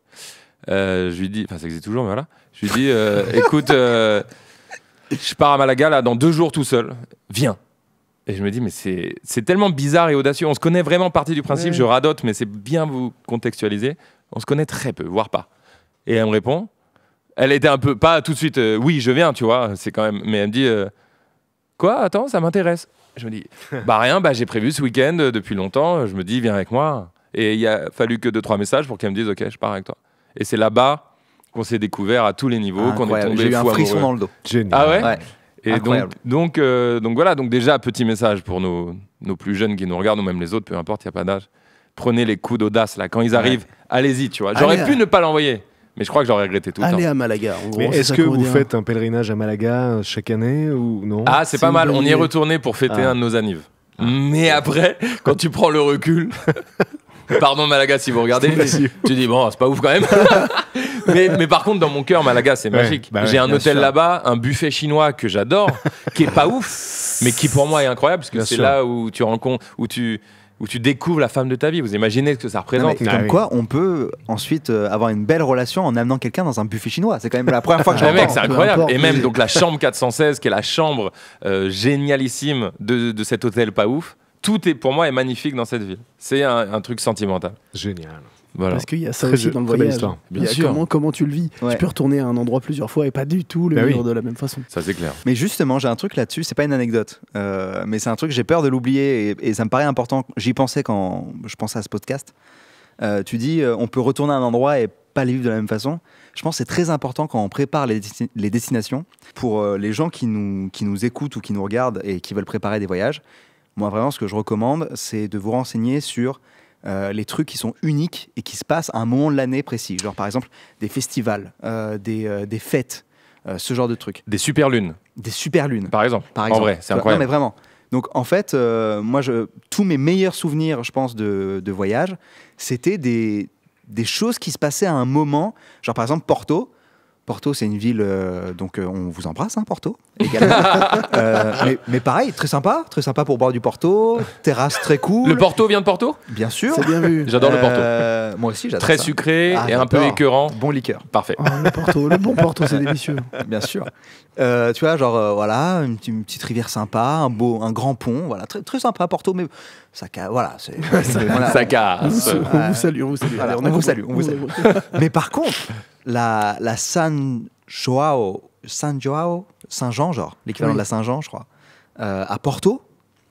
Euh, je lui dis, enfin, ça existe toujours, mais voilà. Je lui dis, euh, écoute, je pars à Malaga là dans deux jours tout seul. Viens. Et je me dis, mais c'est tellement bizarre et audacieux. On se connaît vraiment partie du principe, je radote, mais c'est bien vous contextualiser. On se connaît très peu, voire pas. Et elle me répond, elle était un peu, pas tout de suite, euh, oui, je viens, tu vois, c'est quand même, mais elle me dit, euh, quoi, attends, ça m'intéresse. Je me dis, bah rien, bah j'ai prévu ce week-end euh, depuis longtemps, je me dis, viens avec moi. Et il a fallu que deux, trois messages pour qu'elle me dise, ok, je pars avec toi. Et c'est là-bas qu'on s'est découvert à tous les niveaux, ah, qu'on est tombé J'ai eu un frisson dans le dos. Ah ouais. Et donc, euh, donc, voilà, donc déjà, petit message pour nos, plus jeunes qui nous regardent, ou même les autres, peu importe, il n'y a pas d'âge. Prenez les coups d'audace, là. Quand ils arrivent, allez-y, tu vois. J'aurais pu ne pas l'envoyer. Mais je crois que j'aurais regretté tout le temps. Allez à Malaga. est-ce que vous hein. faites un pèlerinage à Malaga euh, chaque année ou non Ah, c'est pas mal. On y est retourné pour fêter ah. un de nos anives. Ah. Mais après, quand tu prends le recul, pardon Malaga si vous regardez, tu dis bon, c'est pas ouf quand même. mais, par contre, dans mon cœur, Malaga, c'est magique. Bah J'ai un hôtel là-bas, un buffet chinois que j'adore, qui est pas ouf, mais qui pour moi est incroyable parce que c'est là où tu rencontres, où tu où tu découvres la femme de ta vie. Vous imaginez ce que ça représente. comme ah quoi, on peut ensuite euh, avoir une belle relation en amenant quelqu'un dans un buffet chinois. C'est quand même la première fois que ah, je c'est incroyable. Et même donc la chambre 416, qui est la chambre euh, génialissime de, de cet hôtel pas ouf tout est pour moi est magnifique dans cette ville. C'est un, truc sentimental. Génial. Voilà. Parce qu'il y a ça aussi dans le voyage. Bien sûr. Comment, tu le vis Tu peux retourner à un endroit plusieurs fois et pas du tout le bah vivre de la même façon. Ça, c'est clair. Mais justement, j'ai un truc là-dessus, c'est pas une anecdote, euh, mais c'est un truc, j'ai peur de l'oublier et, ça me paraît important. J'y pensais quand je pensais à ce podcast. Euh, tu dis, euh, on peut retourner à un endroit et pas le vivre de la même façon. Je pense que c'est très important quand on prépare les, les destinations pour les gens qui nous, qui nous écoutent ou qui nous regardent et qui veulent préparer des voyages moi, vraiment, ce que je recommande, c'est de vous renseigner sur euh, les trucs qui sont uniques et qui se passent à un moment de l'année précis. Genre, par exemple, des festivals, euh, des, euh, des, fêtes, ce genre de trucs. Des super lunes. Des super lunes. Par exemple. Par exemple. En vrai, c'est incroyable. Non, mais vraiment. Donc, en fait, moi, je, tous mes meilleurs souvenirs, je pense, de, de voyage, c'était des, des choses qui se passaient à un moment. Genre, par exemple, Porto, Porto, c'est une ville, euh, donc euh, on vous embrasse, hein, Porto, également. Euh, mais, pareil, très sympa, très sympa pour boire du Porto, terrasse très cool. Le Porto vient de Porto Bien sûr. C'est bien vu. J'adore le Porto. moi aussi, j'adore. Très sucré et ah, un peu écœurant. Bon liqueur. Parfait. Ah, le Porto, le bon Porto, c'est délicieux. Bien sûr. tu vois, genre, voilà, une, petite rivière sympa, un beau, un grand pont, voilà, très, très sympa, Porto, mais ça voilà, voilà, ça casse. On vous salue, on vous salue. on vous salue, on vous salue. mais par contre la, San Joao, San Joao, Saint Jean, genre, l'équivalent de la Saint Jean, je crois, euh, à Porto.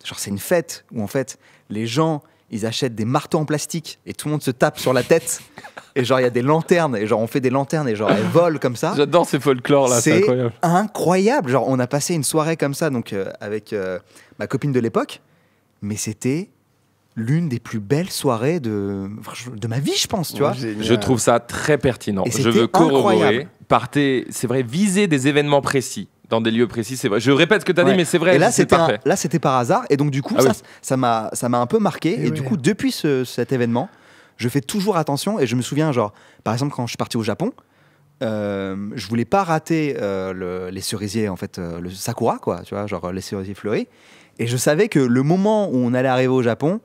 Genre, c'est une fête où en fait, les gens, ils achètent des marteaux en plastique et tout le monde se tape sur la tête. et genre, il y a des lanternes, et genre, on fait des lanternes et genre, elles volent comme ça. J'adore ces folklores là, c'est incroyable. incroyable. Genre, on a passé une soirée comme ça, donc euh, avec euh, ma copine de l'époque, mais c'était l'une des plus belles soirées de, de ma vie, je pense, tu vois. Je trouve ça très pertinent. je veux corroborer. Partez, c'est vrai, viser des événements précis dans des lieux précis, c'est vrai. Je répète ce que tu as dit, mais c'est vrai. Et là, c'était là, c'était par hasard, et donc du coup, ah ça, m'a, ça m'a un peu marqué. Eh et, du coup, depuis cet événement, je fais toujours attention. Et je me souviens, genre, par exemple, quand je suis parti au Japon, euh, je voulais pas rater euh, les cerisiers, en fait, euh, le sakura, quoi, tu vois, genre les cerisiers fleuris. Et je savais que le moment où on allait arriver au Japon,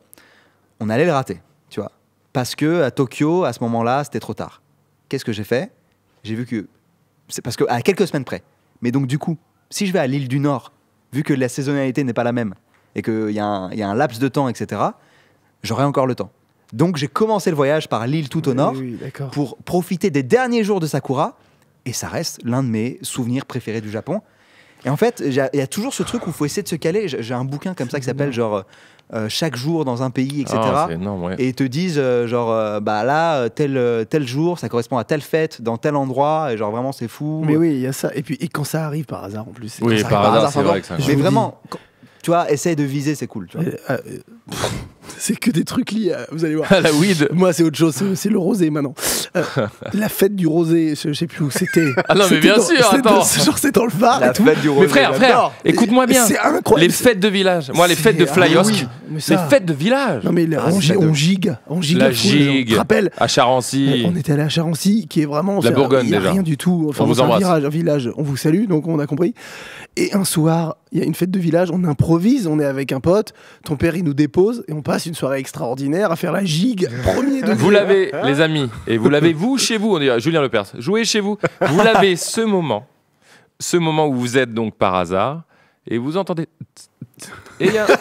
on allait le rater, tu vois. Parce que à Tokyo, à ce moment-là, c'était trop tard. Qu'est-ce que j'ai fait J'ai vu que c'est parce que à quelques semaines près. Mais donc du coup, si je vais à l'île du Nord, vu que la saisonnalité n'est pas la même et qu'il y, y, a un laps de temps, etc., j'aurai encore le temps. Donc j'ai commencé le voyage par l'île tout au nord pour profiter des derniers jours de Sakura et ça reste l'un de mes souvenirs préférés du Japon et en fait, il y a toujours ce truc où il faut essayer de se caler. J'ai un bouquin comme ça qui s'appelle genre euh, euh, chaque jour dans un pays, etc. Oh, et ils te disent euh, genre bah là tel tel jour, ça correspond à telle fête dans tel endroit. Et genre vraiment c'est fou. Mais oui, il y a ça. Et puis et quand ça arrive par hasard en plus. Oui, par, hasard, c'est vrai. Que ça mais vraiment. tu vois, essaye de viser, c'est cool. Tu c'est que des trucs liés euh, vous allez voir. Moi, c'est autre chose, c'est le rosé maintenant. Euh, la fête du rosé, je, sais plus où c'était. Ah non, mais bien sûr, attends. C'est, dans le phare. fête du rosé. Mais frère, écoute-moi bien. C'est incroyable. Les fêtes de village. Moi, les fêtes de ah Flyos Les fêtes de village. Non, mais on, gigue, on gigue. On gigue. rappelle. À Charency On était allé à Charency qui est vraiment. La Bourgogne, Rien du tout. Enfin, on vous embrasse. village. On vous salue, donc on a compris. Et un soir, il y a une fête de village. On improvise. On est avec un pote. Ton père, il nous dépose et on passe une soirée extraordinaire à faire la gigue premier degré. Vous l'avez, hein les amis, et vous l'avez vous chez vous, on dirait Julien Lepers, jouez chez vous. Vous l'avez ce moment, ce moment où vous êtes donc par hasard et vous entendez. Et il y a.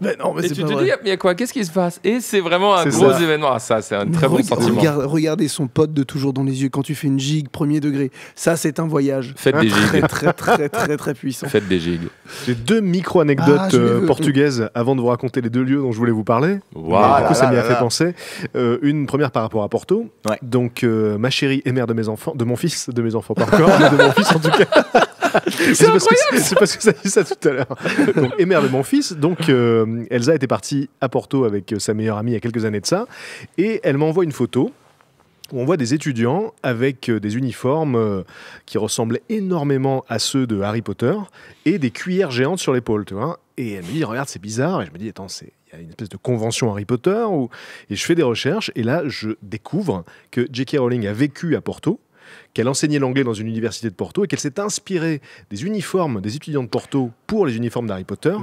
Mais non, mais et tu te dis, mais il y a quoi Qu'est-ce qui se passe Et c'est vraiment un gros événement. Ah, ça, c'est un très bon sentiment. regardez son pote de toujours dans les yeux quand tu fais une gigue premier degré. Ça, c'est un voyage. Faites des très, gigues. Très, très, très, très, puissant. Faites des gigues. J'ai deux micro-anecdotes ah, euh, portugaises avant de vous raconter les deux lieux dont je voulais vous parler. Wow. ça m'y a fait penser. Euh, une première par rapport à Porto. Donc, euh, ma chérie et mère de mes enfants, de mon fils, de mes enfants, par corps de mon fils en tout cas. c'est incroyable C'est parce que ça dit ça tout à l'heure. Donc, mon fils. Donc, euh, Elsa était partie à Porto avec euh, sa meilleure amie il y a quelques années de ça. Et elle m'envoie une photo où on voit des étudiants avec euh, des uniformes qui ressemblaient énormément à ceux de Harry Potter et des cuillères géantes sur l'épaule, tu Et elle me dit, regarde, c'est bizarre. Et je me dis, attends, c'est il y a une espèce de convention Harry Potter où... et je fais des recherches et là je découvre que J.K. Rowling a vécu à Porto qu'elle enseignait l'anglais dans une université de Porto et qu'elle s'est inspirée des uniformes des étudiants de Porto pour les uniformes d'Harry Potter.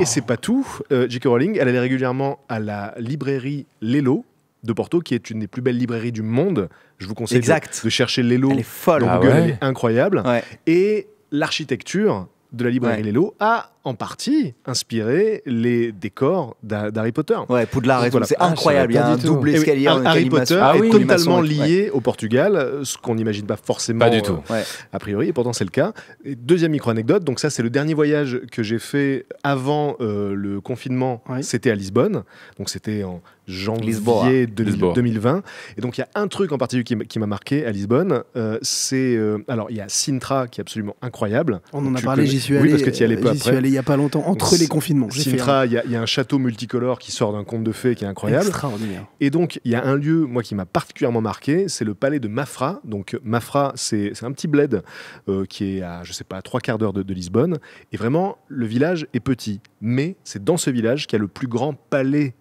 Et c'est pas tout. Euh, J.K. Rowling, elle allait régulièrement à la librairie Lello de Porto, qui est une des plus belles librairies du monde. Je vous conseille De, chercher Lello. Elle est folle. Ah incroyable. Et l'architecture de la librairie Lello a en partie inspiré les décors d'Harry Potter. Ouais, Poudlard et voilà. c'est ah, incroyable. Il y a un double escalier. Harry Potter ah est totalement lié au Portugal, ce qu'on n'imagine pas forcément. Pas du tout. Euh, a priori, et pourtant c'est le cas. deuxième micro-anecdote, donc ça c'est le dernier voyage que j'ai fait avant euh, le confinement, c'était à Lisbonne. Donc c'était en janvier 2020. Et donc il y a un truc en particulier qui m'a marqué à Lisbonne, euh, c'est alors il y a Sintra qui est absolument incroyable. On en a parlé, j'y suis allé. Oui, parce que tu y allais pas après. Allé a pas longtemps, entre les confinements. il y, a un château multicolore qui sort d'un conte de fées qui est incroyable. Extraordinaire. Et donc, il y a un lieu, moi, qui m'a particulièrement marqué, c'est le palais de Mafra. Donc, Mafra, c'est un petit bled euh, qui est à, je sais pas, à trois quarts d'heure de, de Lisbonne. Et vraiment, le village est petit, mais c'est dans ce village qu'il y a le plus grand palais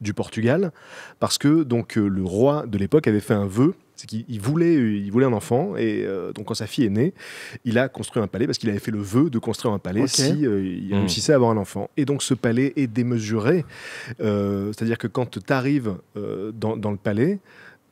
du Portugal, parce que donc euh, le roi de l'époque avait fait un vœu c'est qu'il voulait, il voulait un enfant, et euh, donc quand sa fille est née, il a construit un palais parce qu'il avait fait le vœu de construire un palais si euh, il hmm. réussissait à avoir un enfant. Et donc ce palais est démesuré, euh, c'est-à-dire que quand tu arrives dans, le palais,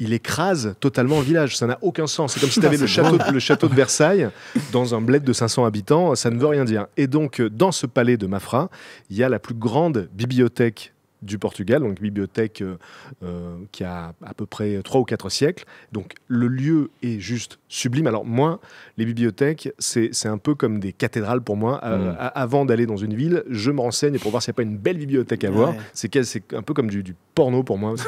il écrase totalement le village. Ça n'a aucun sens. C'est comme si ah, tu avais le château, le château de Versailles dans un bled de 500 habitants. Ça ne veut rien dire. Et donc, dans ce palais de Mafra, il y a la plus grande bibliothèque du Portugal, donc bibliothèque euh, euh, qui a à peu près trois ou quatre siècles. Donc le lieu est juste sublime. Alors moi, les bibliothèques, c'est un peu comme des cathédrales pour moi. Euh, mm. Avant d'aller dans une ville, je me renseigne pour voir s'il n'y a pas une belle bibliothèque à voir. C'est un peu comme du, porno pour moi.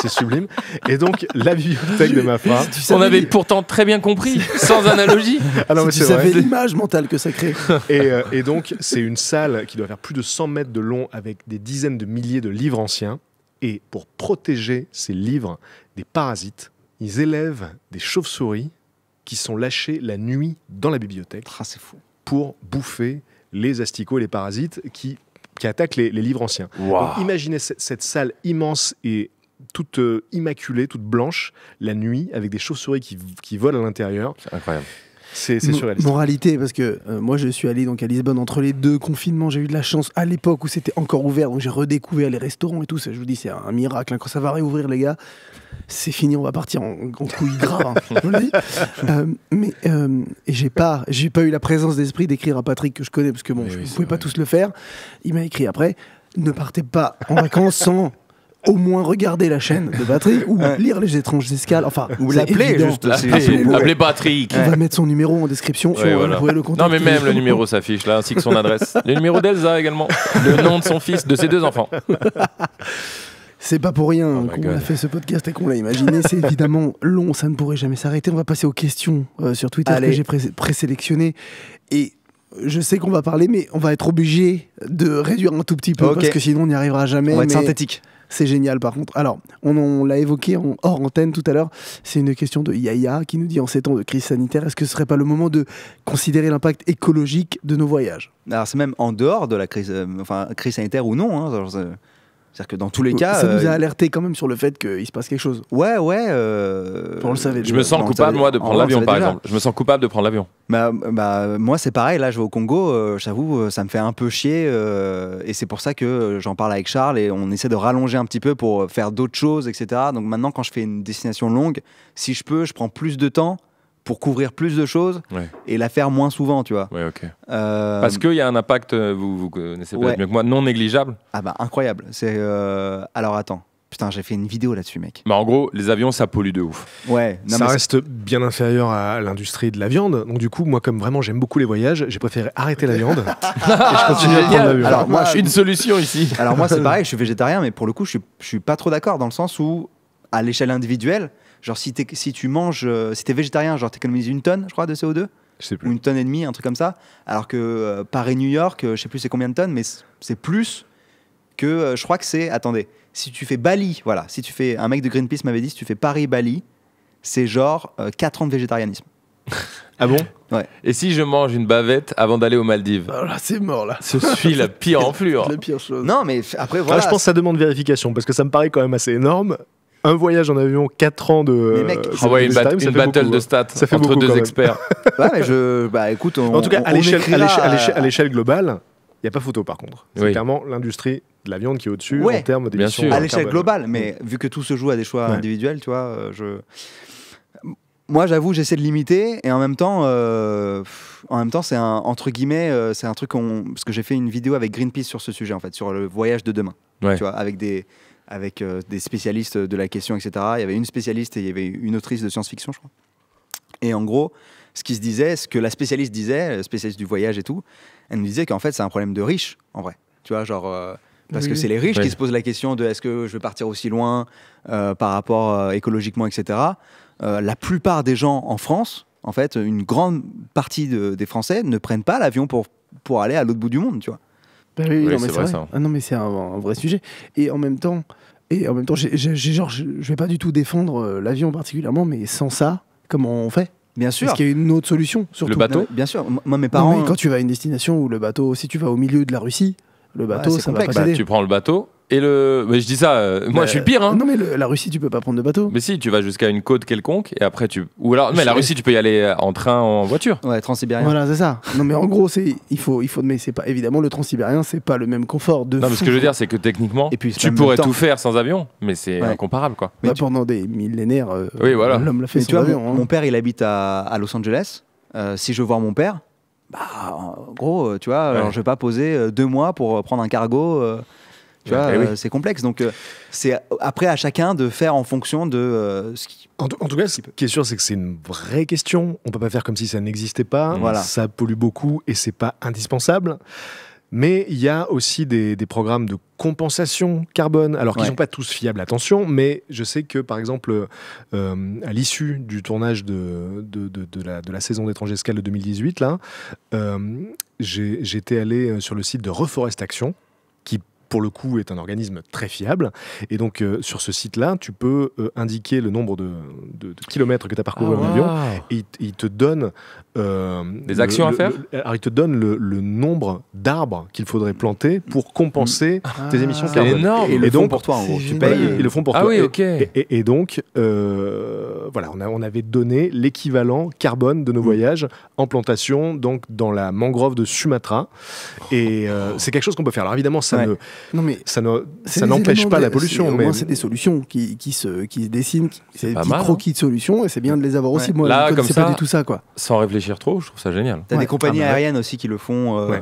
C'est sublime. Et donc la bibliothèque de ma femme On avait pourtant très bien compris, sans analogie. Alors, ah si tu savais l'image mentale que ça crée. Et, et donc c'est une salle qui doit faire plus de 100 mètres de long avec des dizaines de milliers de livres anciens, et pour protéger ces livres des parasites, ils élèvent des chauves-souris qui sont lâchées la nuit dans la bibliothèque ah, fou. pour bouffer les asticots et les parasites qui, qui attaquent les, livres anciens. imaginez cette salle immense et toute euh, immaculée, toute blanche, la nuit, avec des chauves-souris qui, qui volent à l'intérieur. C'est incroyable. C'est surréaliste. Moralité, parce que euh, moi je suis allé donc à Lisbonne entre les deux confinements. J'ai eu de la chance à l'époque où c'était encore ouvert, donc j'ai redécouvert les restaurants et tout. Ça, je vous dis, c'est un miracle. Hein. Quand ça va réouvrir, les gars, c'est fini, on va partir en, couilles couille hein. je vous dis. Euh, mais euh, j'ai pas, j'ai pas eu la présence d'esprit d'écrire à Patrick que je connais, parce que bon, je ne pas tous le faire. Il m'a écrit après ne partez pas en vacances sans au moins regarder la chaîne de Batterie ou lire Les étranges escales. Enfin, ou l'appeler juste. L'appeler Batterie. Qui va mettre son numéro en description. Ouais, euh, voilà. le le non, mais même le numéro s'affiche là, ainsi que son adresse. Le numéro d'Elsa également. Le nom de son fils, de ses deux enfants. C'est pas pour rien oh qu'on a fait ce podcast et qu'on l'a imaginé. C'est évidemment long, ça ne pourrait jamais s'arrêter. On va passer aux questions euh, sur Twitter que j'ai présélectionnées. et je sais qu'on va parler, mais on va être obligé de réduire un tout petit peu parce que sinon on n'y arrivera jamais. On va être synthétique. C'est génial par contre. Alors, on, l'a évoqué en hors antenne tout à l'heure. C'est une question de Yaya qui nous dit en ces temps de crise sanitaire, est-ce que ce serait pas le moment de considérer l'impact écologique de nos voyages Alors, c'est même en dehors de la crise, euh, enfin, crise sanitaire ou non. Hein, c'est-à-dire que dans tous les euh, cas. Ça nous a euh, alerté quand même sur le fait qu'il se passe quelque chose. Ouais, ouais. Euh, on le savait. Je me sens coupable, moi, de prendre l'avion, par exemple. Je me sens coupable de prendre l'avion. bah, bah moi, c'est pareil. Là, je vais au Congo. J'avoue, ça me fait un peu chier. et c'est pour ça que j'en parle avec Charles et on essaie de rallonger un petit peu pour faire d'autres choses, etc. Donc maintenant, quand je fais une destination longue, si je peux, je prends plus de temps pour couvrir plus de choses et la faire moins souvent, tu vois. Euh, Parce qu'il y a un impact, euh, vous, connaissez peut-être mieux que moi, non négligeable. Ah bah incroyable. Euh, alors attends. Putain, j'ai fait une vidéo là-dessus, mec. Bah en gros, les avions, ça pollue de ouf. Ouais. ça reste bien inférieur à l'industrie de la viande. Donc du coup, moi, comme vraiment j'aime beaucoup les voyages, j'ai préféré arrêter la viande. et je continue à prendre Alors moi, ah, je... suis une solution ici. Alors moi, c'est pareil, je suis végétarien, mais pour le coup, je suis, je suis pas trop d'accord dans le sens où, à l'échelle individuelle, Genre, si, si tu manges, euh, si t'es végétarien, genre t'économises une tonne, je crois, de CO2 je Ou une tonne et demie, un truc comme ça. Alors que euh, Paris-New York, euh, je sais plus c'est combien de tonnes, mais c'est plus que euh, je crois que c'est. Attendez, si tu fais Bali, voilà, si tu fais. Un mec de Greenpeace m'avait dit, si tu fais Paris-Bali, c'est genre 4 ans de végétarianisme. Ah bon ouais. Et si je mange une bavette avant d'aller aux Maldives ah c'est mort là. Ce suis la pire enflure. la pire chose. Non, mais après ah, voilà. je pense que ça demande vérification parce que ça me paraît quand même assez énorme un voyage en avion, 4 ans de. Mais mec, c'est euh, une, battle de hein. stats fait entre deux experts. ouais, mais je, bah écoute, en tout cas, à l'échelle globale, il n'y a pas photo par contre. C'est clairement l'industrie de la viande qui est au-dessus en termes d'émissions. À l'échelle globale, mais vu que tout se joue à des choix individuels, tu vois, euh, je. Moi, j'avoue, j'essaie de limiter et en même temps, euh, en même temps, c'est un entre guillemets, c'est un truc qu'on, parce que j'ai fait une vidéo avec Greenpeace sur ce sujet en fait, sur le voyage de demain, tu vois, avec des avec euh, des spécialistes de la question, etc. Il y avait une spécialiste et il y avait une autrice de science-fiction, je crois. Et en gros, ce qui se disait, ce que la spécialiste disait, spécialiste du voyage et tout, elle nous disait qu'en fait, c'est un problème de riches, en vrai. Tu vois, genre. Euh, parce que c'est les riches qui se posent la question de est-ce que je vais partir aussi loin euh, par rapport écologiquement, etc. la plupart des gens en France, en fait, une grande partie des Français ne prennent pas l'avion pour, pour aller à l'autre bout du monde, tu vois non, mais c'est vrai. non, mais c'est un, vrai sujet. Et en même temps, et en même temps, j'ai, genre, je vais pas du tout défendre euh, l'avion particulièrement, mais sans ça, comment on fait Bien sûr. Est-ce qu'il y a une autre solution surtout Le bateau. Bien sûr. Moi, mes parents. quand euh, tu vas à une destination où le bateau, si tu vas au milieu de la Russie, le bateau, ça va pas bah, Tu prends le bateau, et le. Mais je dis ça, euh, moi je suis le pire. Hein. Non, mais la Russie, tu peux pas prendre de bateau. Mais si, tu vas jusqu'à une côte quelconque et après tu. Ou alors. Mais la Russie, tu peux y aller euh, en train, en voiture. Ouais, transsibérien. Voilà, c'est ça. Non, mais en gros, c'est il faut, il faut, mais c'est pas évidemment le transsibérien, c'est pas le même confort de. Non, mais ce que je veux dire, c'est que techniquement, Et puis, tu pourrais tout faire sans avion, mais c'est incomparable quoi. mais bah, pendant des millénaires, euh, voilà. l'homme l'a fait tu mon, hein. père, il habite à, Los Angeles. si je veux voir mon père, bah, en gros, tu vois, je vais pas poser deux mois pour prendre un cargo bah, eh euh, c'est complexe. Donc, euh, c'est après à chacun de faire en fonction de euh, ce qui. En, tout cas, ce qui est sûr, c'est que c'est une vraie question. On peut pas faire comme si ça n'existait pas. Mmh. Voilà. Ça pollue beaucoup et c'est pas indispensable. Mais il y a aussi des, programmes de compensation carbone, alors qu'ils ne sont pas tous fiables, attention, mais je sais que par exemple, à l'issue du tournage de, de, la, saison d'étrangers escale de 2018, là, j'étais allé sur le site de Reforest Action, qui pour le coup, est un organisme très fiable. Et donc, euh, sur ce site-là, tu peux euh, indiquer le nombre de, kilomètres que tu as parcouru en avion. Ah, et il, te donne. Euh, Des actions à faire il te donne le, nombre d'arbres qu'il faudrait planter pour compenser mmh. tes ah. émissions carbone. énorme Et, donc, pour toi, Tu payes. le font pour ah Et, donc, voilà, on, avait donné l'équivalent carbone de nos mmh. voyages en plantation, donc dans la mangrove de Sumatra. Et c'est quelque chose qu'on peut faire. Alors évidemment, ça ne, non mais ça n'empêche pas la pollution. au moins, c'est des solutions qui, se, qui dessinent, c'est des petits hein. croquis de solutions, et c'est bien de les avoir aussi. Moi, Là, comme ça, pas du tout ça, quoi. Sans réfléchir trop, je trouve ça génial. T'as des compagnies ah, bah aériennes aussi qui le font. Euh,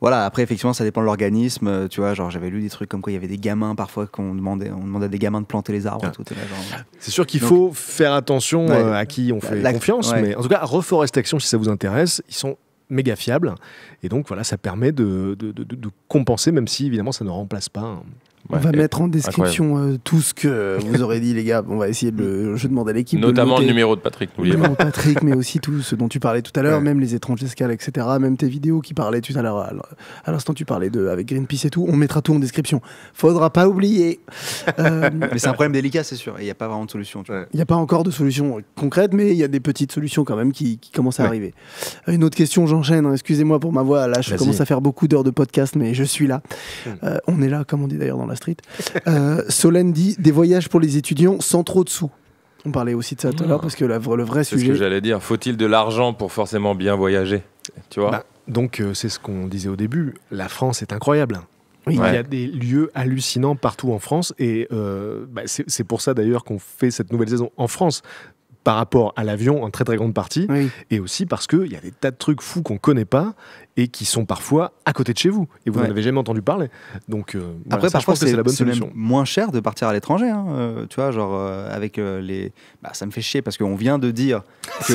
voilà, après effectivement ça dépend de l'organisme, euh, tu vois, genre j'avais lu des trucs comme quoi il y avait des gamins parfois qu'on demandait on demandait à des gamins de planter les arbres ah. C'est sûr qu'il faut faire attention euh, à qui on bah, fait la, confiance mais en tout cas Reforestation si ça vous intéresse, ils sont méga fiable. Et donc voilà, ça permet de, de compenser, même si évidemment ça ne remplace pas on va mettre en description euh, tout ce que vous aurez dit, les gars. On va essayer de Je demande à l'équipe. Notamment le, numéro de Patrick Patrick, mais aussi tout ce dont tu parlais tout à l'heure, même les étranges escales, etc. Même tes vidéos qui parlaient tout à l'heure. À l'instant, tu parlais de avec Greenpeace et tout. On mettra tout en description. Faudra pas oublier. Euh, mais c'est un problème délicat, c'est sûr. Il n'y a pas vraiment de solution. Il n'y a pas encore de solution concrète, mais il y a des petites solutions quand même qui, commencent à arriver. Euh, une autre question, j'enchaîne. Hein. Excusez-moi pour ma voix. Là, je commence à faire beaucoup d'heures de podcast, mais je suis là. on est là, comme on dit d'ailleurs dans la Street. Euh, Solène dit des voyages pour les étudiants sans trop de sous. On parlait aussi de ça tout à l'heure ah. parce que le vrai sujet. C'est ce que j'allais dire. Faut-il de l'argent pour forcément bien voyager Tu vois bah, Donc euh, c'est ce qu'on disait au début. La France est incroyable. Il y a des lieux hallucinants partout en France et euh, bah, c'est pour ça d'ailleurs qu'on fait cette nouvelle saison en France par rapport à l'avion en très très grande partie et aussi parce qu'il y a des tas de trucs fous qu'on connaît pas et qui sont parfois à côté de chez vous et vous n'en avez jamais entendu parler. Donc euh, après, c'est la bonne solution. moins cher de partir à l'étranger, hein, euh, tu vois, genre euh, avec les. Bah, ça me fait chier parce qu'on vient de dire que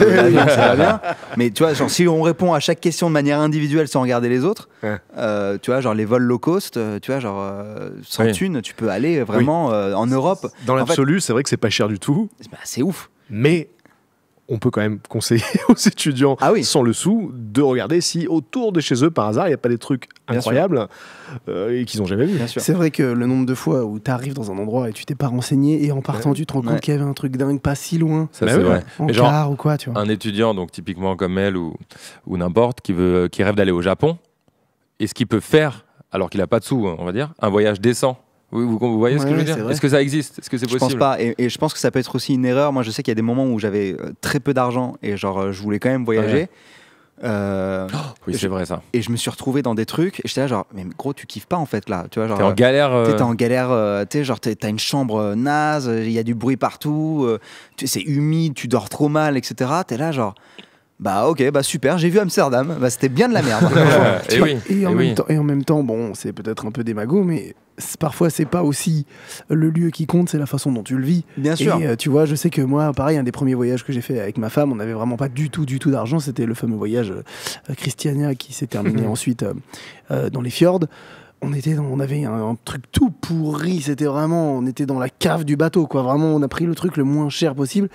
ça bien, mais tu vois, genre si on répond à chaque question de manière individuelle sans regarder les autres, tu vois, genre les vols low cost, tu vois, genre sans thune, tu peux aller vraiment en Europe. Dans l'absolu, c'est vrai que c'est pas cher du tout. Bah, c'est ouf. Mais on peut quand même conseiller aux étudiants ah sans le sou de regarder si autour de chez eux, par hasard, il n'y a pas des trucs incroyables euh, et qu'ils n'ont jamais vu. C'est vrai que le nombre de fois où tu arrives dans un endroit et tu t'es pas renseigné et en partant, tu te rends compte qu'il y avait un truc dingue pas si loin. Bah c'est vrai. En ou quoi, Un étudiant, donc typiquement comme elle ou, ou n'importe, qui, veut, qui rêve d'aller au Japon, est-ce qu'il peut faire, alors qu'il n'a pas de sous, hein, on va dire, un voyage décent vous, voyez ce que je veux dire Est-ce que ça existe Est-ce que c'est possible Je pense pas. Et, je pense que ça peut être aussi une erreur. Moi, je sais qu'il y a des moments où j'avais euh, très peu d'argent et genre, euh, je voulais quand même voyager. Euh, oh, oui, c'est vrai ça. Et je me suis retrouvé dans des trucs. Et j'étais là, genre, mais gros, tu kiffes pas en fait là. Tu vois, T'es en galère. T'es en galère. Euh, genre, t'as une chambre naze, il y a du bruit partout, c'est humide, tu dors trop mal, etc. T'es là, genre. Bah ok, bah super, j'ai vu Amsterdam, bah, c'était bien de la merde. et, oui, et, en même temps, et, en même temps, bon, c'est peut-être un peu démago, mais parfois c'est pas aussi le lieu qui compte, c'est la façon dont tu le vis. Bien sûr. Et, euh, tu vois, je sais que moi, pareil, un des premiers voyages que j'ai fait avec ma femme, on n'avait vraiment pas du tout, du tout d'argent. C'était le fameux voyage euh, Christiania qui s'est terminé mhm. ensuite euh, dans les fjords. On était, on avait un, truc tout pourri. C'était vraiment, on était dans la cave du bateau, quoi. Vraiment, on a pris le truc le moins cher possible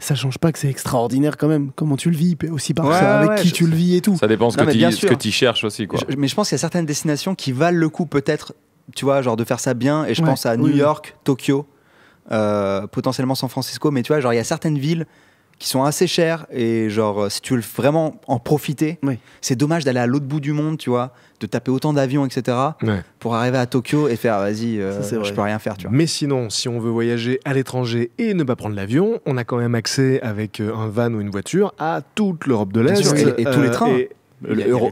ça change pas que c'est extraordinaire quand même. Comment tu le vis, aussi par ça, avec qui tu le vis et tout. Ça dépend ce que tu cherches aussi. Quoi. mais je pense qu'il y a certaines destinations qui valent le coup peut-être tu vois, genre de faire ça bien. Et je pense à New York, Tokyo, euh, potentiellement San Francisco. Mais tu vois, genre, il y a certaines villes qui sont assez chères. Et genre, euh, si tu veux vraiment en profiter, c'est dommage d'aller à l'autre bout du monde, tu vois, de taper autant d'avions, etc. Pour arriver à Tokyo et faire, vas-y, euh, je peux rien faire, tu vois. Mais sinon, si on veut voyager à l'étranger et ne pas prendre l'avion, on a quand même accès avec un van ou une voiture à toute l'Europe de l'Est. Et, tous les trains. Euh, euro,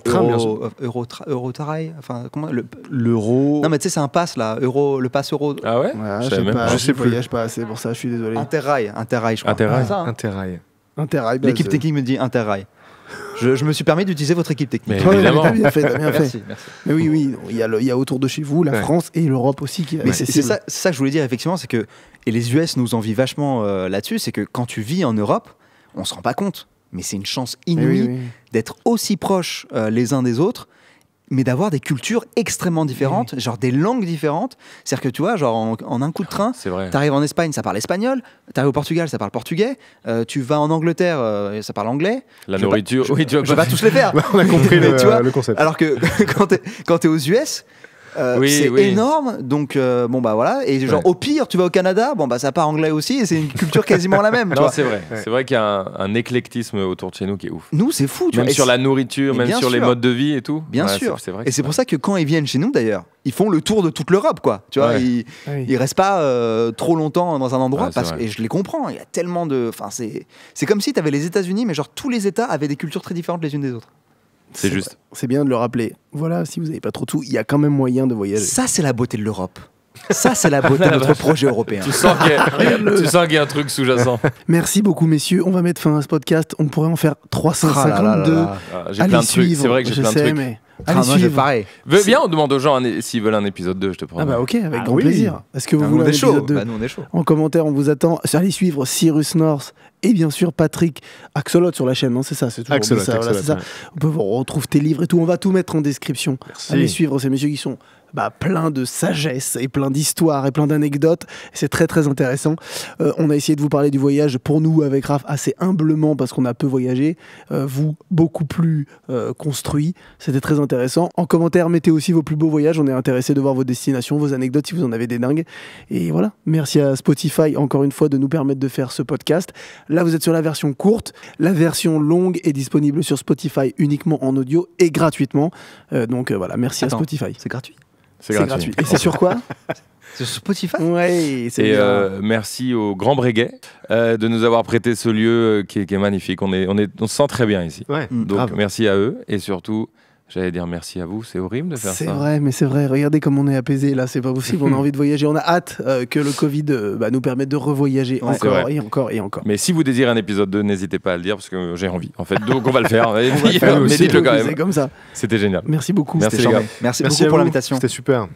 euro, enfin comment l'euro. non mais tu sais c'est un pass là, le pass euro. Ah ouais, Je sais, pas, je voyage pas assez pour ça, je suis désolé. Interrail, Interrail je crois. Interrail. Ah, hein. Interrail. Bah, L'équipe technique me dit Interrail. Je, me suis permis d'utiliser votre équipe technique. Mais ah bien fait, bien fait. Merci, Mais oui, oui, il y, a autour de chez vous la France et l'Europe aussi. Qui... Mais c'est ça, ça, que je voulais dire effectivement, c'est que et les US nous envient vachement euh, là-dessus, c'est que quand tu vis en Europe, on ne se rend pas compte mais c'est une chance inouïe d'être aussi proches euh, les uns des autres mais d'avoir des cultures extrêmement différentes, genre des langues différentes. C'est-à-dire que tu vois, genre en, un coup de train, tu arrives en Espagne, ça parle espagnol, tu arrives au Portugal, ça parle portugais, euh, tu vas en Angleterre, euh, ça parle anglais. La nourriture, oui, tu vas tous les faire. On a compris le, concept. Alors que quand tu es aux US, euh, c'est énorme. Donc, euh, bon, bah voilà. Et genre, au pire, tu vas au Canada, bon, bah ça part anglais aussi, et c'est une culture quasiment la même. Non, c'est vrai. C'est vrai qu'il y a un, éclectisme autour de chez nous qui est ouf. Nous, c'est fou. Tu même sur la nourriture, même sur les modes de vie et tout. Bien sûr. C'est vrai. Et c'est pour ça que quand ils viennent chez nous, d'ailleurs, ils font le tour de toute l'Europe, quoi. Tu vois, ah ils, restent pas euh, trop longtemps dans un endroit. parce, et je les comprends. Il y a tellement de. Enfin, c'est comme si tu avais les États-Unis, mais genre tous les États avaient des cultures très différentes les unes des autres. C'est juste. C'est bien de le rappeler. Voilà, si vous n'avez pas trop tout, il y a quand même moyen de voyager. Ça, c'est la beauté de l'Europe. Ça, c'est la beauté de notre projet européen. Tu sens qu'il y, a... un truc sous-jacent. Merci beaucoup, messieurs. On va mettre fin à ce podcast. On pourrait en faire 352. Ah ah, j'ai plein de trucs. C'est vrai que j'ai plein de trucs. Mais... Allez pareil. suivre. pareil. on demande aux gens s'ils veulent un épisode 2, je te promets. Ah bah ok, avec ah grand plaisir. Est-ce que vous voulez un épisode 2 bah, on est chaud. En commentaire, on vous attend. Allez suivre Cyrus North et bien sûr Patrick Axolot sur la chaîne, non hein, c'est ça, c'est toujours On peut retrouve tes livres et tout, on va tout mettre en description. Allez suivre ces messieurs qui sont bah, plein de sagesse et plein d'histoires et plein d'anecdotes. C'est très très intéressant. Euh, on a essayé de vous parler du voyage pour nous avec Raph assez humblement parce qu'on a peu voyagé. Euh, vous, beaucoup plus euh, construit. C'était très intéressant. En commentaire, mettez aussi vos plus beaux voyages. On est intéressé de voir vos destinations, vos anecdotes si vous en avez des dingues. Et voilà. Merci à Spotify encore une fois de nous permettre de faire ce podcast. Là, vous êtes sur la version courte. La version longue est disponible sur Spotify uniquement en audio et gratuitement. donc voilà, merci à Spotify. C'est gratuit c'est gratuit. Et c'est sur quoi Sur Spotify c'est euh, merci au Grand Breguet euh, de nous avoir prêté ce lieu euh, qui est, magnifique. On, est, on, est, on se sent très bien ici. Mm. Donc merci à eux et surtout J'allais dire merci à vous, c'est horrible de faire ça. C'est vrai, mais c'est vrai. Regardez comme on est apaisé là, c'est pas possible. on a envie de voyager, on a hâte euh, que le Covid euh, bah, nous permette de revoyager encore et encore et encore. Mais si vous désirez un épisode 2, n'hésitez pas à le dire parce que euh, j'ai envie. En fait, donc on va le faire. le comme ça. C'était génial. Merci beaucoup. Merci, les Merci, beaucoup pour l'invitation. C'était super.